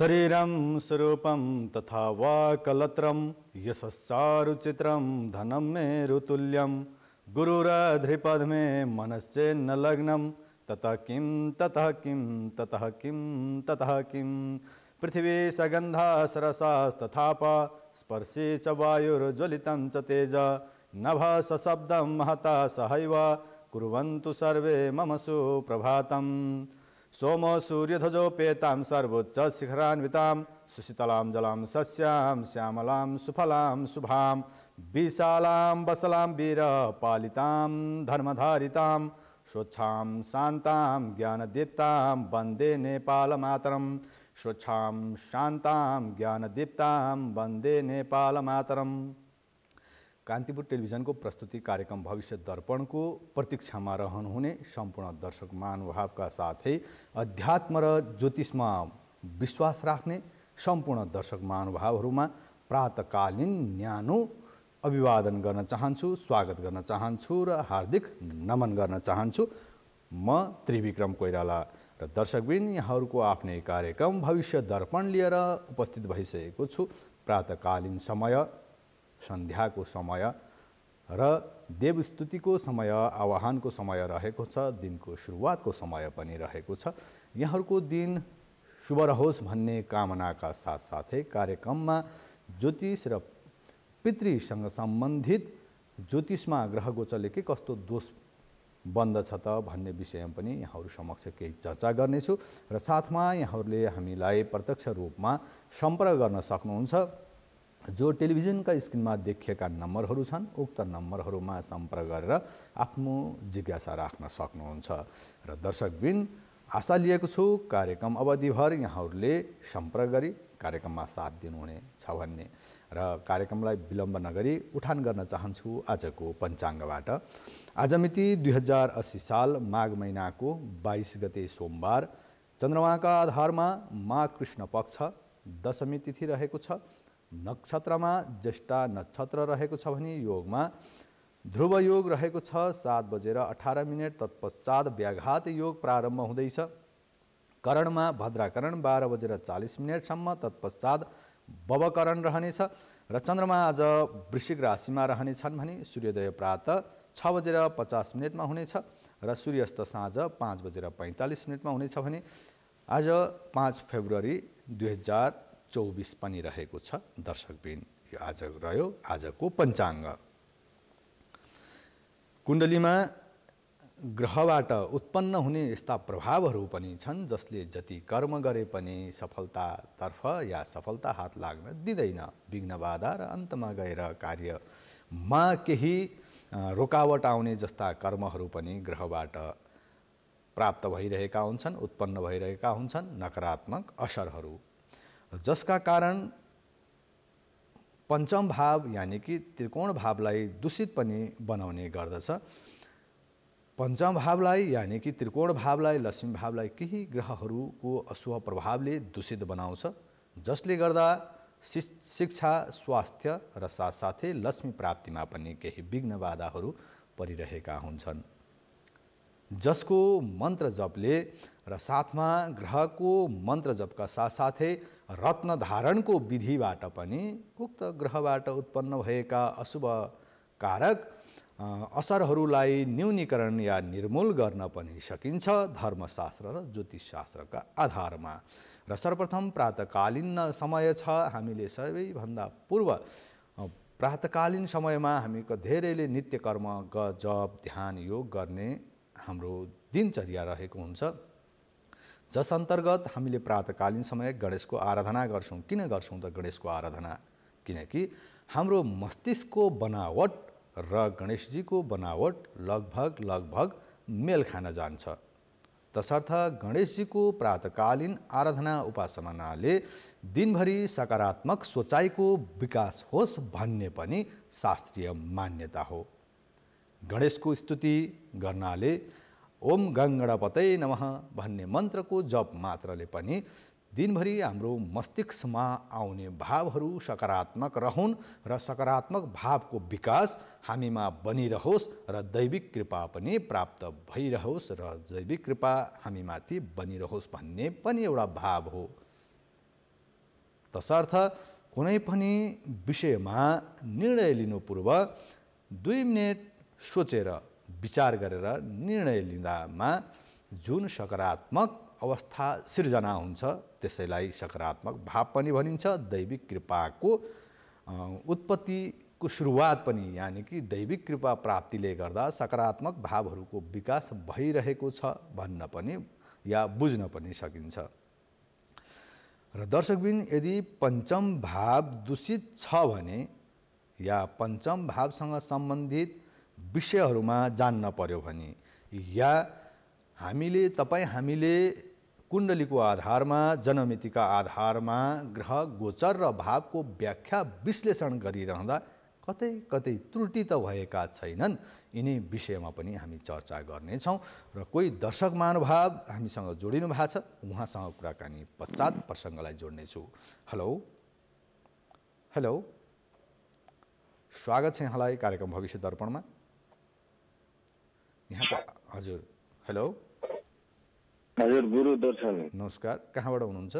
शरीर स्वरूप तथा वा कलत्र यशस्चारुचित्रम धनम मे ऋतुल्यम गुरुराधिपद में मनस्े न लग्न ततः किं ततः किं ततः किं ततः किं पृथ्वी सगंधा तथा स्पर्शी च वायुर्ज्वलितं तेज नभ सशब्द महता सहैव कुर्वन्तु सर्वे मम सुप्रभातम् सोम पेताम सर्वोच्च शिखरान्वितां सुशीतलां जलां सस्यां श्यामलां सुफलां शुभां विशालां बसलां वीरपालितां धर्मधारितां स्वच्छां शान्तां ज्ञानदीप्तां वन्दे नेपालमातरं स्वच्छां शान्तां ज्ञानदीप्तां वन्दे नेपालमातरम् कान्तिपुर टेलिभिजनको प्रस्तुति कार्यक्रम भविष्य दर्पणको प्रतीक्षामा रहनुहुने सम्पूर्ण दर्शक महानुभावका साथै अध्यात्म र ज्योतिषमा विश्वास राख्ने सम्पूर्ण दर्शक महानुभावहरूमा प्रातकालीन न्यानो अभिवादन गर्न चाहन्छु स्वागत गर्न चाहन्छु र हार्दिक नमन गर्न चाहन्छु म त्रिविक्रम कोइराला र दर्शकबिन यहाँहरूको आफ्नै कार्यक्रम भविष्य दर्पण लिएर उपस्थित भइसकेको छु प्रातकालीन समय सन्ध्याको समय र देवस्तुतिको समय आवाहनको समय रहेको छ दिनको सुरुवातको समय पनि रहेको छ यहाँहरूको दिन शुभ रहोस् भन्ने कामनाका साथसाथै कार्यक्रममा ज्योतिष र पितृसँग सम्बन्धित ज्योतिषमा ग्रह गोचरले के कस्तो दोष बन्दछ त भन्ने विषयमा पनि यहाँहरू समक्ष केही चर्चा गर्नेछु र साथमा यहाँहरूले हामीलाई प्रत्यक्ष रूपमा सम्पर्क गर्न सक्नुहुन्छ जो टेलिभिजनका स्क्रिनमा देखिएका नम्बरहरू छन् उक्त नम्बरहरूमा सम्पर्क गरेर आफ्नो जिज्ञासा राख्न सक्नुहुन्छ र दर्शकबिन आशा लिएको छु कार्यक्रम अवधिभर यहाँहरूले सम्पर्क गरी कार्यक्रममा साथ दिनुहुने छ भन्ने र कार्यक्रमलाई विलम्ब नगरी उठान गर्न चाहन्छु आजको पञ्चाङ्गबाट आज मिति दुई हजार अस्सी साल माघ महिनाको बाइस गते सोमबार चन्द्रमाका आधारमा माघ कृष्ण पक्ष दशमी तिथि रहेको छ नक्षत्रमा ज्येष्ठा नक्षत्र रहेको छ भने योगमा ध्रुव योग रहेको छ सात बजेर अठार मिनट तत्पश्चात व्याघात योग प्रारम्भ हुँदैछ करणमा भद्राकरण बाह्र बजेर चालिस मिनटसम्म तत्पश्चात बवकरण रहनेछ र चन्द्रमा आज वृश्चिक राशिमा रहनेछन् भने सूर्योदय प्रातः छ बजेर पचास मिनटमा हुनेछ र सूर्यास्त साँझ पाँच बजेर पैँतालिस मिनटमा हुनेछ भने आज पाँच फेब्रुअरी दुई हजार चौबिस पनि रहेको छ दर्शकबिन यो आज रह्यो आजको पञ्चाङ्ग कुण्डलीमा ग्रहबाट उत्पन्न हुने यस्ता प्रभावहरू पनि छन् जसले जति कर्म गरे पनि सफलतातर्फ या सफलता हात लाग्न दिँदैन विघ्न बाधा र अन्तमा गएर कार्यमा केही रोकावट आउने जस्ता कर्महरू पनि ग्रहबाट प्राप्त भइरहेका हुन्छन् उत्पन्न भइरहेका हुन्छन् नकारात्मक असरहरू जसका कारण पञ्चम भाव यानि कि त्रिकोण भावलाई दूषित पनि बनाउने गर्दछ पञ्चम भावलाई यानि कि त्रिकोण भावलाई लक्ष्मी भावलाई केही ग्रहहरूको अशुभ प्रभावले दूषित बनाउँछ जसले गर्दा शिक्षा स्वास्थ्य र साथसाथै लक्ष्मी प्राप्तिमा पनि केही विघ्न बाधाहरू परिरहेका हुन्छन् जसको मन्त्र जपले र साथमा ग्रहको मन्त्र जपका साथसाथै रत्न धारणको विधिबाट पनि उक्त ग्रहबाट उत्पन्न भएका अशुभ कारक असरहरूलाई न्यूनीकरण या निर्मूल गर्न पनि सकिन्छ धर्मशास्त्र र ज्योतिषशास्त्रका आधारमा र सर्वप्रथम प्रातकालीन समय छ हामीले सबैभन्दा पूर्व प्रातकालीन समयमा हामीको धेरैले नित्य कर्म ग जप ध्यान योग गर्ने हाम्रो दिनचर्या रहेको हुन्छ जस अन्तर्गत हामीले प्रातकालीन समय गणेशको आराधना गर्छौँ किन गर्छौँ त गणेशको आराधना किनकि हाम्रो मस्तिष्कको बनावट र गणेशजीको बनावट लगभग लगभग मेल खान जान्छ तसर्थ गणेशजीको प्रातकालीन आराधना उपासनाले दिनभरि सकारात्मक सोचाइको विकास होस् भन्ने पनि शास्त्रीय मान्यता हो गणेशको स्तुति गर्नाले ओम गङ्गणपतै नम भन्ने मन्त्रको जप मात्रले पनि दिनभरि हाम्रो मस्तिष्कमा आउने भावहरू सकारात्मक रहन् र सकारात्मक भावको विकास हामीमा बनिरहोस् र दैविक कृपा पनि प्राप्त भइरहोस् र दैविक कृपा हामीमाथि बनिरहोस् भन्ने पनि एउटा भाव हो तसर्थ कुनै पनि विषयमा निर्णय लिनु पूर्व दुई मिनट सोचेर विचार गरेर निर्णय लिँदामा जुन सकारात्मक अवस्था सिर्जना हुन्छ त्यसैलाई सकारात्मक भाव पनि भनिन्छ दैविक कृपाको उत्पत्तिको सुरुवात पनि यानि कि दैविक कृपा प्राप्तिले गर्दा सकारात्मक भावहरूको विकास भइरहेको छ भन्न पनि या बुझ्न पनि सकिन्छ र दर्शकबिन यदि पञ्चम भाव दूषित छ भने या पञ्चम भावसँग सम्बन्धित विषयहरूमा जान्न पर्यो भने या हामीले तपाईँ हामीले कुण्डलीको आधारमा जनमितिका आधारमा ग्रह गोचर र भावको व्याख्या विश्लेषण गरिरहँदा कतै कतै त्रुटि त भएका छैनन् यिनै विषयमा पनि हामी चर्चा गर्नेछौँ र कोही दर्शक महानुभाव हामीसँग जोडिनु भएको छ उहाँसँग कुराकानी पश्चात प्रसङ्गलाई जोड्नेछु हेलो हेलो स्वागत छ यहाँलाई कार्यक्रम भविष्य दर्पणमा यहाँको हजुर हेलो हजुर गुरु दर्शन नमस्कार कहाँबाट हुनुहुन्छ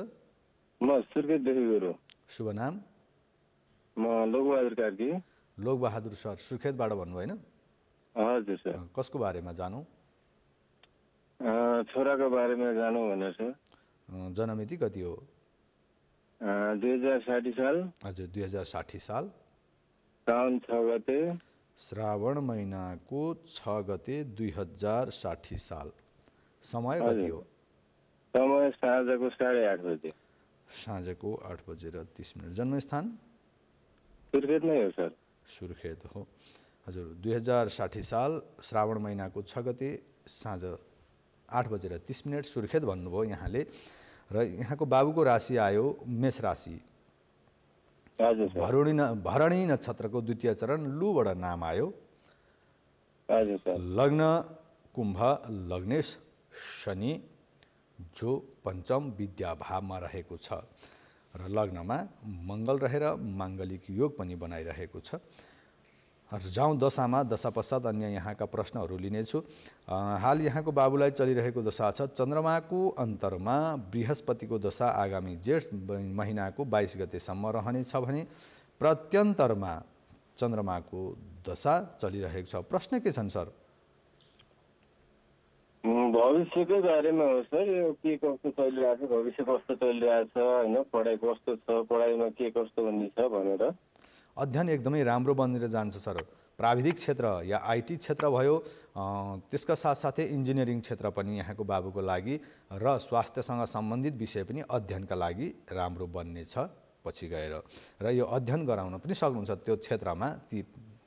म सुर्खेतदेखि गुरु शुभ नाम म लोकबहादुर कार्की लोकबहादुर सर सुर्खेतबाट भन्नुभयो होइन हजुर सर कसको बारेमा जानु छोराको बारेमा जानु भनेर सर जनमिति कति हो दुई हजार साठी साल हजुर दुई हजार साठी साल साउन छ गते श्रावण महिनाको छ गते दुई हजार साठी साल समय कति हो समय साँझको साढे आठ बजे साँझको आठ बजेर तिस मिनट जन्मस्थान सुर्खेत नै हो सर सुर्खेत हो हजुर दुई हजार साठी साल श्रावण महिनाको छ गते साँझ आठ बजेर तिस मिनट सुर्खेत भन्नुभयो यहाँले र यहाँको बाबुको राशि आयो मेष राशि भरुणी न भरणी नक्षत्रको द्वितीय चरण लुबाट नाम आयो लग्न कुम्भ लग्नेश शनि जो पञ्चम विद्याभावमा रहेको छ र लग्नमा मङ्गल रहेर माङ्गलिक योग पनि बनाइरहेको छ जाउँ दशामा दशा पश्चात अन्य यहाँका प्रश्नहरू लिनेछु हाल यहाँको बाबुलाई चलिरहेको दशा छ चन्द्रमाको अन्तरमा बृहस्पतिको दशा आगामी जेठ महिनाको बाइस गतेसम्म रहनेछ भने प्रत्यन्तरमा चन्द्रमाको दशा चलिरहेको छ प्रश्न के छन् सर भविष्यकै बारेमा हो सर यो के कस्तो चलिरहेको छ भविष्य कस्तो चलिरहेछ होइन पढाइ कस्तो छ पढाइमा के कस्तो भन्ने भनेर अध्ययन एकदमै राम्रो बनेर जान्छ सर प्राविधिक क्षेत्र या आइटी क्षेत्र भयो त्यसका साथसाथै इन्जिनियरिङ क्षेत्र पनि यहाँको बाबुको लागि र स्वास्थ्यसँग सम्बन्धित विषय पनि अध्ययनका लागि राम्रो बन्नेछ पछि गएर र यो अध्ययन गराउन पनि सक्नुहुन्छ त्यो क्षेत्रमा ती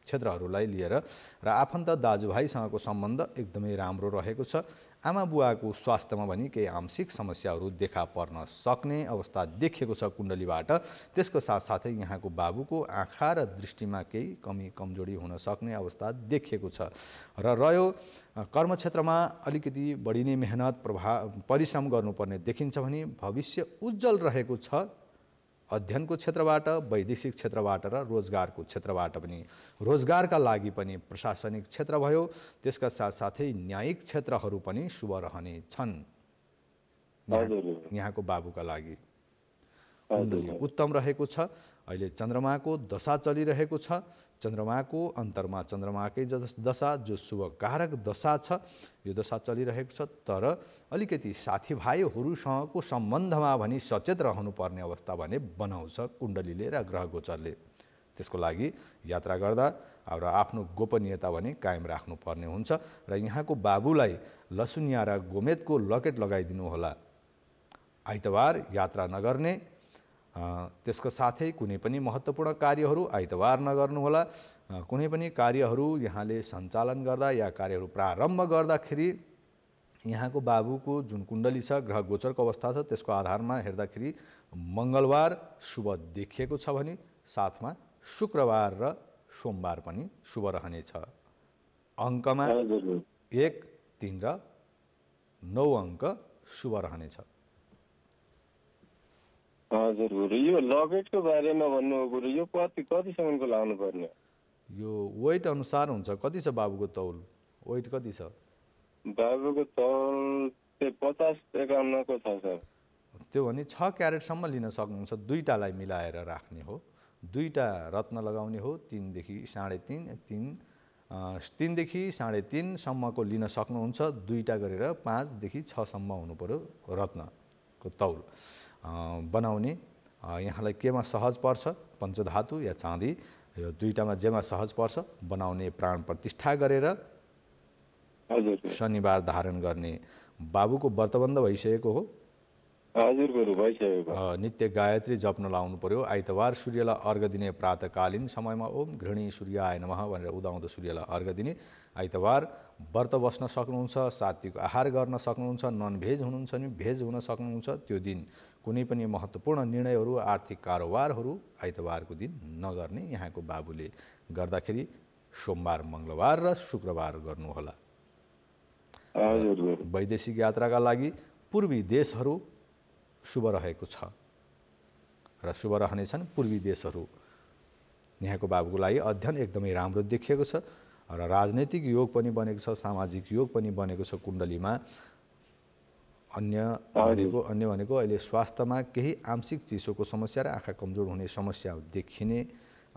क्षेत्रहरूलाई लिएर र आफन्त दाजुभाइसँगको सम्बन्ध एकदमै राम्रो रहेको छ आमा बुवाको स्वास्थ्यमा भने केही आंशिक समस्याहरू देखा पर्न सक्ने अवस्था देखिएको छ कुण्डलीबाट त्यसको साथसाथै यहाँको बाबुको आँखा र दृष्टिमा केही कमी कमजोरी हुन सक्ने अवस्था देखिएको छ र रह्यो कर्मक्षेत्रमा अलिकति बढी नै मेहनत प्रभाव परिश्रम गर्नुपर्ने देखिन्छ भने भविष्य उज्जवल रहेको छ अध्ययनको क्षेत्रबाट वैदेशिक क्षेत्रबाट र रोजगारको क्षेत्रबाट पनि रोजगारका लागि पनि प्रशासनिक क्षेत्र भयो त्यसका साथसाथै न्यायिक क्षेत्रहरू पनि शुभ रहने छन् यहाँको बाबुका लागि उत्तम रहेको छ अहिले चन्द्रमाको दशा चलिरहेको छ चन्द्रमाको अन्तरमा चन्द्रमाकै दशा जो शुभकारक दशा छ यो दशा चलिरहेको छ तर अलिकति साथीभाइहरूसँगको सम्बन्धमा भने सचेत रहनुपर्ने अवस्था भने बनाउँछ कुण्डलीले र ग्रह गोचरले त्यसको लागि यात्रा गर्दा र आफ्नो गोपनीयता भने कायम राख्नुपर्ने हुन्छ र यहाँको बाबुलाई लसुनिया र गोमेतको लकेट लगाइदिनु होला आइतबार यात्रा नगर्ने त्यसको साथै कुनै पनि महत्त्वपूर्ण कार्यहरू आइतबार नगर्नुहोला कुनै पनि कार्यहरू यहाँले सञ्चालन गर्दा या कार्यहरू प्रारम्भ गर्दाखेरि यहाँको बाबुको जुन कुण्डली छ ग्रह गोचरको अवस्था छ त्यसको आधारमा हेर्दाखेरि मङ्गलबार शुभ देखिएको छ भने साथमा शुक्रबार र सोमबार पनि शुभ रहनेछ अङ्कमा एक तिन र नौ अङ्क शुभ रहनेछ हजुर गुरु यो लकेटको बारेमा भन्नु हो गुरु यो कति कतिसम्मको लाउनु पर्ने यो वेट अनुसार हुन्छ कति छ बाबुको तौल वेट कति छ बाबुको तौल पचास एकाउन्नको छ सर त्यो भने छ क्यारेटसम्म लिन सक्नुहुन्छ दुईवटालाई मिलाएर राख्ने हो दुईवटा रत्न लगाउने हो तिनदेखि साढे तिन तिन तिनदेखि साढे तिनसम्मको लिन सक्नुहुन्छ दुईवटा गरेर पाँचदेखि छसम्म हुनु पऱ्यो रत्नको तौल बनाउने यहाँलाई केमा सहज पर्छ पञ्चधातु या चाँदी यो दुईवटामा जेमा सहज पर्छ बनाउने प्राण प्रतिष्ठा गरेर शनिबार धारण गर्ने बाबुको व्रतबन्ध भइसकेको हो हजुर गुरु भइसकेको नित्य गायत्री जप्न लाउनु पर्यो आइतबार सूर्यलाई अर्घ दिने प्रातकालीन समयमा ओम घृणी सूर्य आएन नमः भनेर उदाउँदो सूर्यलाई अर्घ दिने आइतबार व्रत बस्न सक्नुहुन्छ सात्विक आहार गर्न सक्नुहुन्छ ननभेज हुनुहुन्छ नि भेज हुन सक्नुहुन्छ त्यो दिन कुनै पनि महत्त्वपूर्ण निर्णयहरू आर्थिक कारोबारहरू आइतबारको दिन नगर्ने यहाँको बाबुले गर्दाखेरि सोमबार मङ्गलबार र शुक्रबार गर्नुहोला वैदेशिक यात्राका लागि पूर्वी देशहरू शुभ रहेको छ र शुभ रहनेछन् पूर्वी देशहरू यहाँको बाबुको लागि अध्ययन एकदमै राम्रो देखिएको छ र राजनैतिक योग पनि बनेको छ सामाजिक योग पनि बनेको छ कुण्डलीमा अन्य भनेको अन्य भनेको अहिले स्वास्थ्यमा केही आंशिक चिसोको समस्या र आँखा कमजोर हुने समस्या देखिने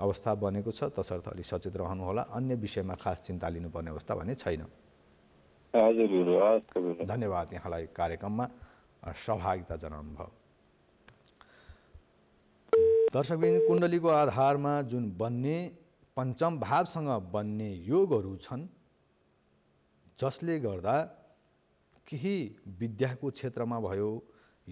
अवस्था बनेको छ तसर्थ अलिक सचेत रहनुहोला अन्य विषयमा खास चिन्ता लिनुपर्ने अवस्था भने छैन धन्यवाद यहाँलाई कार्यक्रममा सहभागिता भयो दर्शकबिन कुण्डलीको आधारमा जुन बन्ने पञ्चम भावसँग बन्ने योगहरू छन् जसले गर्दा केही विद्याको क्षेत्रमा भयो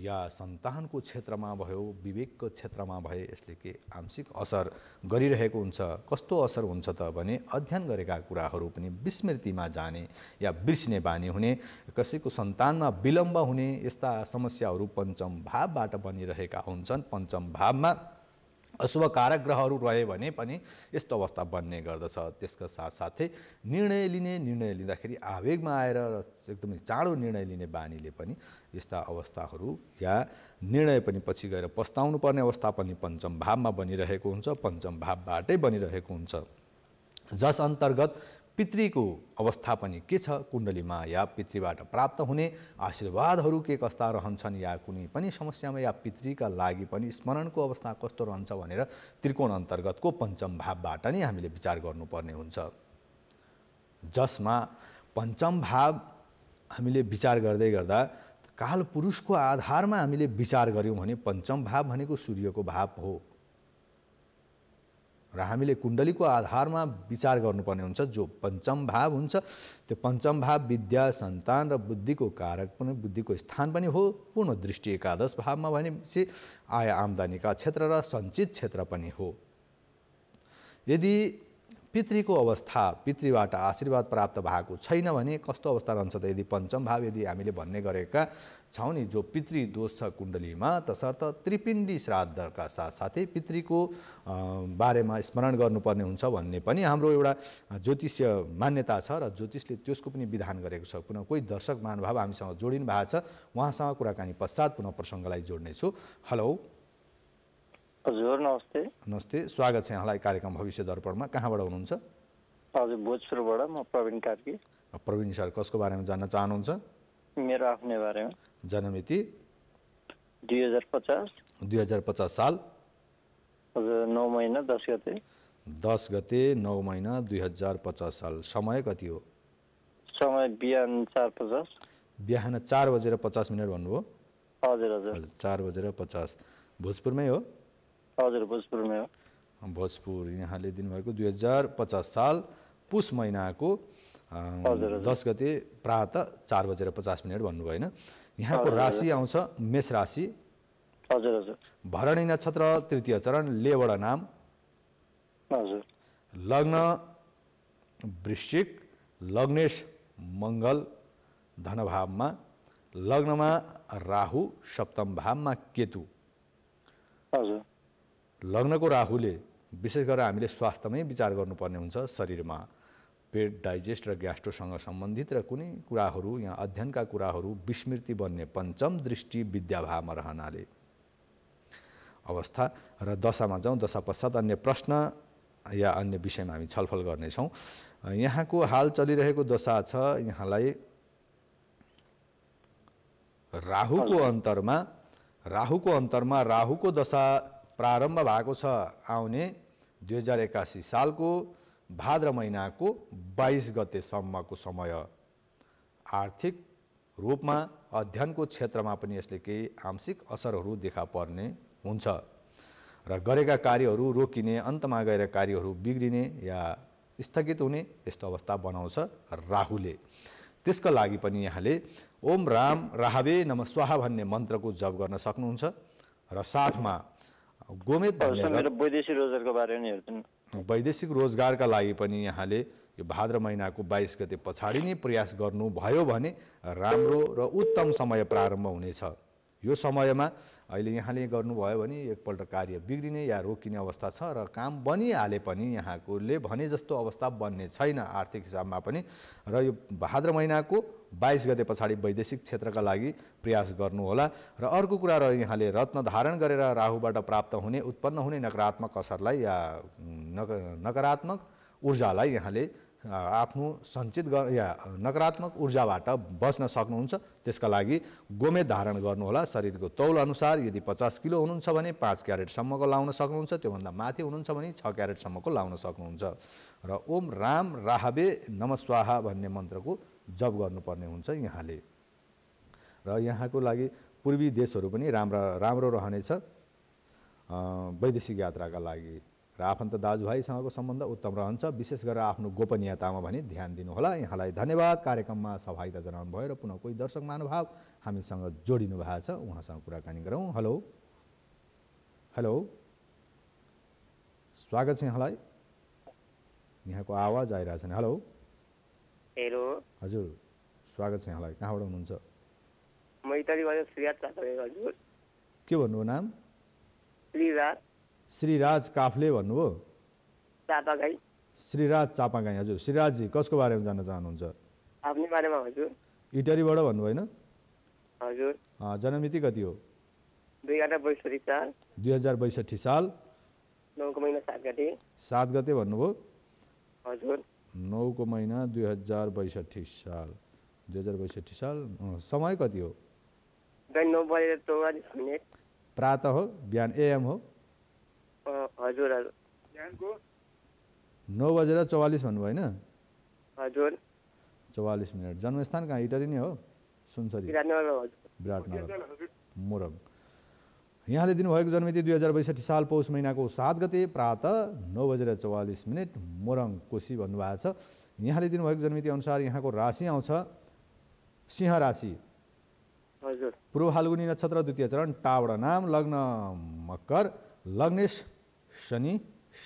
या सन्तानको क्षेत्रमा भयो विवेकको क्षेत्रमा भए यसले के आंशिक असर गरिरहेको हुन्छ कस्तो असर हुन्छ त भने अध्ययन गरेका कुराहरू पनि विस्मृतिमा जाने या बिर्सिने बानी हुने कसैको सन्तानमा विलम्ब हुने यस्ता समस्याहरू पञ्चम भावबाट बनिरहेका हुन्छन् पञ्चम भावमा अशुभकारक ग्रहहरू रहे भने पनि यस्तो अवस्था बन्ने गर्दछ त्यसका साथसाथै निर्णय लिने निर्णय लिँदाखेरि आवेगमा आएर एकदमै चाँडो निर्णय लिने बानीले पनि यस्ता अवस्थाहरू या निर्णय पनि पछि गएर पस्ताउनु पर्ने अवस्था पनि पञ्चम भावमा बनिरहेको हुन्छ पञ्चम भावबाटै बनिरहेको हुन्छ जस अन्तर्गत पितृको अवस्था पनि के छ कुण्डलीमा या पितृबाट प्राप्त हुने आशीर्वादहरू के कस्ता रहन्छन् या कुनै पनि समस्यामा या पितृका लागि पनि स्मरणको अवस्था कस्तो रहन्छ भनेर त्रिकोण अन्तर्गतको पञ्चम भावबाट नै हामीले विचार गर्नुपर्ने हुन्छ जसमा पञ्चम भाव हामीले विचार गर्दै गर्दा कालपुरुषको आधारमा हामीले विचार गऱ्यौँ भने पञ्चम भाव भनेको सूर्यको भाव हो र हामीले कुण्डलीको आधारमा विचार गर्नुपर्ने हुन्छ जो पञ्चम भाव हुन्छ त्यो पञ्चम भाव विद्या सन्तान र बुद्धिको कारक पनि बुद्धिको स्थान पनि हो पूर्ण दृष्टि एकादश भावमा भनेपछि आय आम्दानीका क्षेत्र र सञ्चित क्षेत्र पनि हो यदि पितृको अवस्था पितृबाट आशीर्वाद प्राप्त भएको छैन भने कस्तो अवस्था रहन्छ त यदि पञ्चम भाव यदि हामीले भन्ने गरेका छौँ नि जो पितृ दोष छ कुण्डलीमा तसर्थ त्रिपिण्डी श्राद्धका साथसाथै पितृको बारेमा स्मरण गर्नुपर्ने हुन्छ भन्ने पनि हाम्रो एउटा ज्योतिषीय मान्यता छ र ज्योतिषले त्यसको पनि विधान गरेको छ पुनः कोही दर्शक महानुभाव हामीसँग जोडिनु भएको छ उहाँसँग कुराकानी पश्चात पुनः प्रसङ्गलाई जोड्नेछु हेलो हजुर नमस्ते नमस्ते स्वागत छ यहाँलाई कार्यक्रम भविष्य दर्पणमा कहाँबाट हुनुहुन्छ हजुर भोजपुरबाट म प्रवीण कार्की प्रवीण सर कसको बारेमा जान्न चाहनुहुन्छ मेरो आफ्नै बारेमा जन्ममिति दुई हजार पचास दुई हजार पचास साल हजुर नौ महिना दस गते दस गते नौ महिना दुई हजार पचास साल समय कति हो समय बिहान चार पचास बिहान चार बजेर पचास मिनट भन्नुभयो हजुर हजुर चार बजेर पचास भोजपुरमै हो हजुर भोजपुरमै हो भोजपुर यहाँले दिनुभएको दुई हजार पचास साल पुष महिनाको दस गते प्रात चार बजेर पचास मिनट भन्नुभयो होइन यहाँको राशि आउँछ मेष राशि हजुर भरणी नक्षत्र तृतीय चरण लेवडा नाम लग्न वृश्चिक लग्नेश मङ्गल धनभावमा लग्नमा राहु सप्तम भावमा केतु लग्नको राहुले विशेष गरेर हामीले स्वास्थ्यमै विचार गर्नुपर्ने हुन्छ शरीरमा पेट डाइजेस्ट र ग्यास्ट्रोसँग सम्बन्धित र कुनै कुराहरू यहाँ अध्ययनका कुराहरू विस्मृति बन्ने पञ्चम दृष्टि विद्याभावमा रहनाले अवस्था र दशामा जाउँ दशा पश्चात अन्य प्रश्न या अन्य विषयमा हामी छलफल गर्नेछौँ यहाँको हाल चलिरहेको दशा छ यहाँलाई राहुको अन्तरमा राहुको अन्तरमा राहुको दशा प्रारम्भ भएको छ आउने दुई हजार एक्कासी सालको भाद्र महिनाको बाइस गतेसम्मको समय आर्थिक रूपमा अध्ययनको क्षेत्रमा पनि यसले केही आंशिक असरहरू देखा पर्ने हुन्छ र गरेका कार्यहरू रोकिने अन्तमा गएर कार्यहरू बिग्रिने या स्थगित हुने यस्तो अवस्था बनाउँछ राहुले त्यसका लागि पनि यहाँले ओम राम राहवे नम स्वाहा भन्ने मन्त्रको जप गर्न सक्नुहुन्छ र साथमा गोमेत मेरो वैदेशिक रोजगारको बारेमा हेर्छु वैदेशिक रोजगारका लागि पनि यहाँले यो भाद्र महिनाको बाइस गते पछाडि नै प्रयास गर्नुभयो भने राम्रो र उत्तम समय प्रारम्भ हुनेछ यो समयमा अहिले यहाँले गर्नुभयो भने एकपल्ट कार्य बिग्रिने या रोकिने अवस्था छ र काम बनिहाले पनि यहाँकोले भने जस्तो अवस्था बन्ने छैन आर्थिक हिसाबमा पनि र यो भाद्र महिनाको बाइस गते पछाडि वैदेशिक क्षेत्रका लागि प्रयास गर्नुहोला र अर्को कुरा रह्यो यहाँले रत्न धारण गरेर राहुबाट प्राप्त हुने उत्पन्न हुने नकारात्मक असरलाई या नक नकारात्मक ऊर्जालाई यहाँले आफ्नो सञ्चित गर या नकारात्मक ऊर्जाबाट बस्न सक्नुहुन्छ त्यसका लागि गोमे धारण गर्नुहोला शरीरको तौल अनुसार यदि पचास किलो हुनुहुन्छ भने पाँच क्यारेटसम्मको लाउन सक्नुहुन्छ त्योभन्दा माथि हुनुहुन्छ भने छ क्यारेटसम्मको लाउन सक्नुहुन्छ र ओम राम राहबे नमस्वाहा भन्ने मन्त्रको जप गर्नुपर्ने हुन्छ यहाँले र यहाँको लागि पूर्वी देशहरू पनि राम्रा राम्रो रहनेछ वैदेशिक यात्राका लागि र आफन्त दाजुभाइसँगको सम्बन्ध उत्तम रहन्छ विशेष गरेर आफ्नो गोपनीयतामा भने ध्यान दिनुहोला यहाँलाई धन्यवाद कार्यक्रममा सहभागिता जनाउनु भयो र पुनः कोही दर्शक महानुभाव हामीसँग जोडिनु भएको छ उहाँसँग कुराकानी गरौँ हेलो हेलो स्वागत छ यहाँलाई यहाँको आवाज आइरहेछ हेलो हेलो हजुर स्वागत छ यहाँलाई कहाँबाट हुनुहुन्छ के भन्नुभयो नाम श्रीराज काफले भन्नुभयो श्रीराज चापागाई हजुर श्रीराजजी कसको बारेमा जान्न चाहनुहुन्छ आफ्नो बारेमा हजुर इटरीबाट भन्नुभयो होइन हजुर जन्ममिति कति हो दुई हजार बैसठी साल नौको महिना सात गते सात गते भन्नुभयो हजुर नौको महिना दुई हजार बैसठी साल दुई हजार बैसठी साल समय कति हो बिहान नौ बजे चौवालिस हो बिहान एएम हो हजुर नौ बजेर चौवालिस भन्नुभयो होइन हजुर चौवालिस मिनट जन्मस्थान कहाँ इटरी नै हो सुनसरी विराटनगर मोरङ यहाँले दिनुभएको जन्मिति दुई हजार बैसठी साल पौष महिनाको सात गते प्रात नौ बजेर चौवालिस मिनट मोरङ कोशी भन्नुभएको छ यहाँले दिनुभएको जन्मिति अनुसार यहाँको राशि आउँछ सिंह राशि पूर्व फाल्गुनी नक्षत्र द्वितीय चरण टावडा नाम लग्न मकर लग्नेश शनि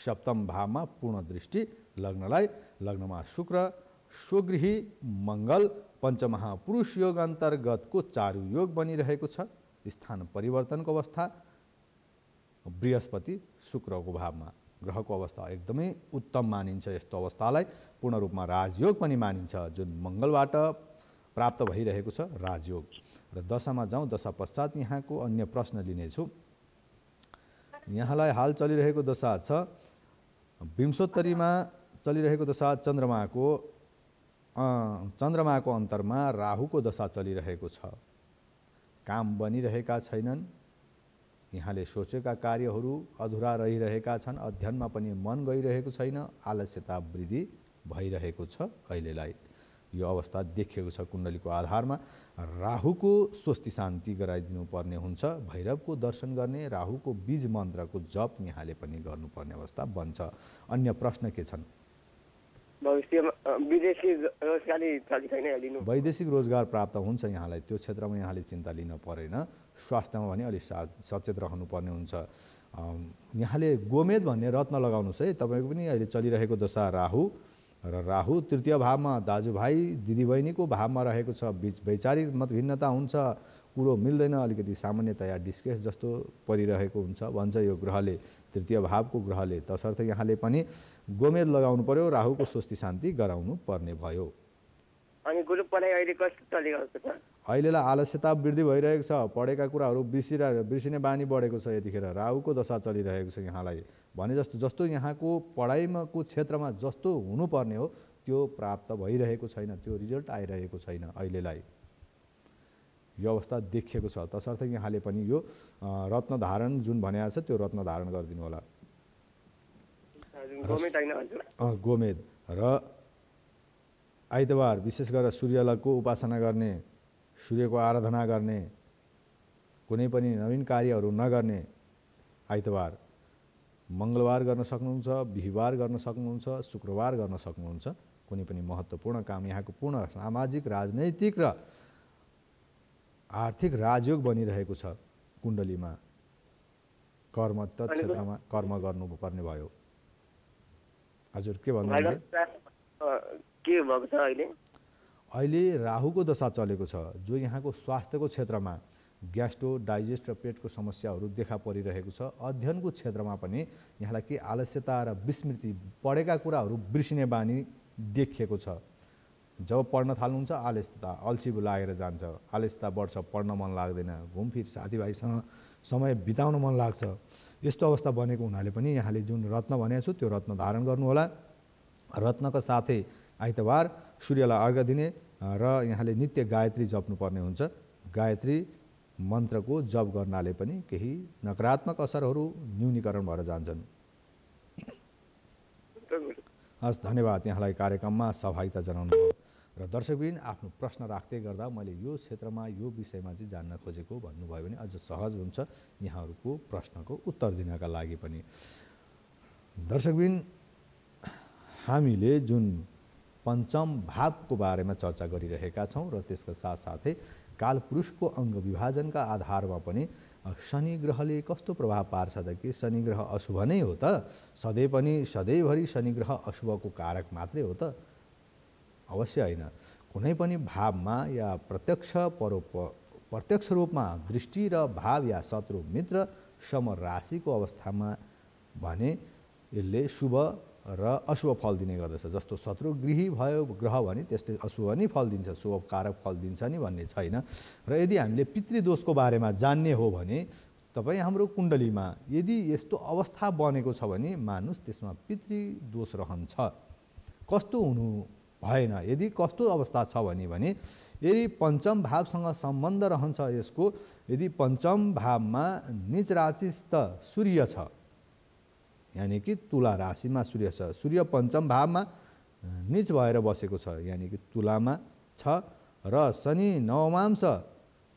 सप्तम भावमा पूर्ण दृष्टि लग्नलाई लग्नमा शुक्र स्वगृही मङ्गल पञ्चमहापुरुष योग अन्तर्गतको चारु योग बनिरहेको छ स्थान परिवर्तनको अवस्था बृहस्पति शुक्रको भावमा ग्रहको अवस्था एकदमै उत्तम मानिन्छ यस्तो अवस्थालाई पूर्ण रूपमा राजयोग पनि मानिन्छ जुन मङ्गलबाट प्राप्त भइरहेको छ राजयोग र दशामा जाउँ दशा पश्चात यहाँको अन्य प्रश्न लिनेछु यहाँलाई हाल चलिरहेको दशा छ विंशोत्तरीमा चलिरहेको दशा चन्द्रमाको चन्द्रमाको अन्तरमा राहुको दशा चलिरहेको छ काम बनिरहेका छैनन् यहाँले सोचेका कार्यहरू अधुरा रहिरहेका छन् अध्ययनमा पनि मन गइरहेको छैन आलस्यता वृद्धि भइरहेको छ अहिलेलाई यो अवस्था देखिएको छ कुण्डलीको आधारमा राहुको स्वस्ति शान्ति गराइदिनु पर्ने हुन्छ भैरवको दर्शन गर्ने राहुको बीज मन्त्रको जप यहाँले पनि गर्नुपर्ने अवस्था बन्छ अन्य प्रश्न के छन् वैदेशिक रोजगार प्राप्त हुन्छ यहाँलाई त्यो क्षेत्रमा यहाँले चिन्ता लिन परेन स्वास्थ्यमा भने अलिक सा सचेत रहनुपर्ने हुन्छ यहाँले गोमेद भन्ने रत्न लगाउनुहोस् है तपाईँको पनि अहिले चलिरहेको दशा राहु र राहु तृतीय भावमा दाजुभाइ दिदीबहिनीको भावमा रहेको छ बिच वैचारिक मतभिन्नता हुन्छ कुरो मिल्दैन अलिकति सामान्यतया डिस्केस जस्तो परिरहेको हुन्छ भन्छ यो ग्रहले तृतीय भावको ग्रहले तसर्थ यहाँले पनि गोमेद लगाउनु पर्यो राहुको स्वस्ति शान्ति गराउनु पर्ने भयो अनि अहिले अहिलेलाई आलस्यता वृद्धि भइरहेको छ पढेका कुराहरू बिर्सिरहेको बिर्सिने बानी बढेको छ यतिखेर राहुको दशा चलिरहेको छ यहाँलाई भने जस्तो जस्तो यहाँको पढाइमाको क्षेत्रमा जस्तो हुनुपर्ने हो त्यो प्राप्त भइरहेको छैन त्यो रिजल्ट आइरहेको छैन अहिलेलाई यो अवस्था देखिएको छ तसर्थ यहाँले पनि यो रत्न धारण जुन भनेको छ त्यो रत्न धारण गरिदिनु होला गोमेद र आइतबार विशेष गरेर सूर्यलाईको उपासना गर्ने सूर्यको आराधना गर्ने कुनै पनि नवीन कार्यहरू नगर्ने आइतबार मङ्गलबार गर्न सक्नुहुन्छ बिहिबार गर्न सक्नुहुन्छ शुक्रबार गर्न सक्नुहुन्छ कुनै पनि महत्त्वपूर्ण काम यहाँको पूर्ण सामाजिक राजनैतिक र आर्थिक राजयोग बनिरहेको छ कुण्डलीमा कर्म क्षेत्रमा कर्म गर्नुपर्ने भयो हजुर के भन्नु के भएको अहिले अहिले राहुको दशा चलेको छ जो यहाँको स्वास्थ्यको क्षेत्रमा ग्यास्ट्रो डाइजेस्ट र पेटको समस्याहरू देखा परिरहेको छ अध्ययनको क्षेत्रमा पनि यहाँलाई के आलस्यता र विस्मृति पढेका कुराहरू बिर्सिने बानी देखिएको छ जब पढ्न थाल्नुहुन्छ आलस्यता अल्छी लागेर जान्छ आलस्यता बढ्छ पढ्न मन लाग्दैन घुमफिर साथीभाइसँग समय बिताउन मन लाग्छ यस्तो अवस्था बनेको हुनाले पनि यहाँले जुन रत्न भनेको छु त्यो रत्न धारण गर्नुहोला रत्नको साथै आइतबार सूर्यलाई अर्घ दिने र यहाँले नित्य गायत्री जप्नुपर्ने हुन्छ गायत्री मन्त्रको जप गर्नाले पनि केही नकारात्मक असरहरू न्यूनीकरण भएर जान्छन् हस् धन्यवाद यहाँलाई कार्यक्रममा सहभागिता भयो र दर्शकबिन आफ्नो प्रश्न राख्दै गर्दा मैले यो क्षेत्रमा यो विषयमा चाहिँ जान्न खोजेको भन्नुभयो भने अझ सहज हुन्छ यहाँहरूको प्रश्नको उत्तर दिनका लागि पनि दर्शकबिन हामीले जुन पञ्चम भावको बारेमा चर्चा गरिरहेका छौँ र त्यसका साथसाथै कालपुरुषको अङ्ग विभाजनका आधारमा पनि शनि ग्रहले कस्तो प्रभाव पार्छ त कि शनि ग्रह अशुभ नै हो त सधैँ पनि सधैँभरि शनि ग्रह अशुभको कारक मात्रै हो त अवश्य होइन कुनै पनि भावमा या प्रत्यक्ष परोप प्रत्यक्ष रूपमा दृष्टि र भाव या शत्रु मित्र सम राशिको अवस्थामा भने यसले शुभ र अशुभ फल दिने गर्दछ जस्तो शत्रु शत्रुगृही भयो ग्रह भने त्यसले अशुभ नै फल दिन्छ शुभकारक फल दिन्छ नि भन्ने छैन र यदि हामीले पितृदोषको बारेमा जान्ने हो भने तपाईँ हाम्रो कुण्डलीमा यदि यस्तो अवस्था बनेको छ भने मानुस त्यसमा पितृदोष रहन्छ कस्तो हुनु भएन यदि कस्तो अवस्था छ भने यदि पञ्चम भावसँग सम्बन्ध रहन्छ यसको यदि पञ्चम भावमा निच सूर्य छ यानि कि तुला राशिमा सूर्य छ सूर्य पञ्चम भावमा निच भएर बसेको छ यानि कि तुलामा छ र शनि नवमांश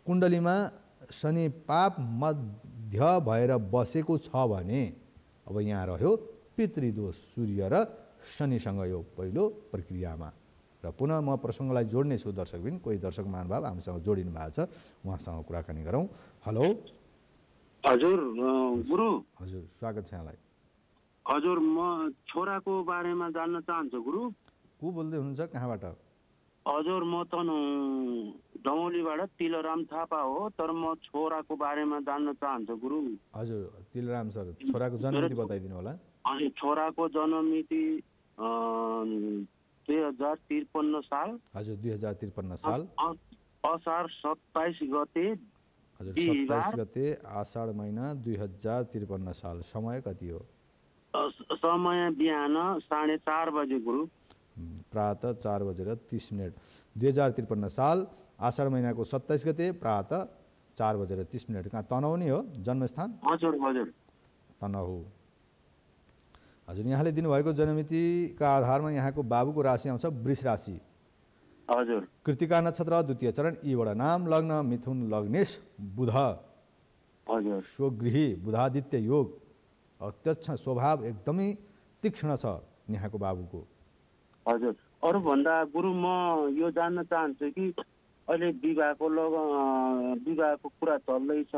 कुण्डलीमा शनि पाप मध्य भएर बसेको छ भने अब यहाँ रह्यो पितृदोष सूर्य र शनिसँग यो पहिलो प्रक्रियामा र पुनः म प्रसङ्गलाई जोड्नेछु दर्शकबिन कोही दर्शक महानुभाव हामीसँग जोडिनु भएको छ उहाँसँग कुराकानी गरौँ हेलो हजुर गुरु हजुर स्वागत छ यहाँलाई हजुर म छोराको बारेमा जान्न चाहन्छु गुरु को बोल्दै हुनुहुन्छ कहाँबाट हजुर म त डमौलीबाट तिलराम थापा हो तर म छोराको बारेमा जान्न चाहन्छु गुरु हजुर तिलराम सर छोराको जन्ममिति बताइदिनु होला अनि छोराको जन्ममिति दुई हजार त्रिपन्न साल हजुर दुई हजार त्रिपन्न साल असार सत्ताइस गते हजुर सत्ताइस गते आषाढ महिना दुई हजार त्रिपन्न साल समय कति हो समय बिहान साढे चार बजे गुरु प्रात चार बजेर तिस मिनट दुई हजार त्रिपन्न साल आषाढ महिनाको सत्ताइस गते प्रात चार बजेर तिस मिनट कहाँ तनहु नै हो जन्मस्थान हजुर हजुर तनहु हजुर यहाँले दिनुभएको जन्ममितिका आधारमा यहाँको बाबुको राशि आउँछ वृष राशि हजुर कृतिका नक्षत्र द्वितीय चरण यीबाट नाम लग्न मिथुन लग्नेश बुध हजुर स्वगृही बुधादित्य योग अत्यक्ष स्वभाव एकदमै तीक्ष्ण छ यहाँको बाबुको हजुर अरूभन्दा गुरु म यो जान्न चाहन्छु कि अहिले विवाहको लग विवाहको कुरा चल्दैछ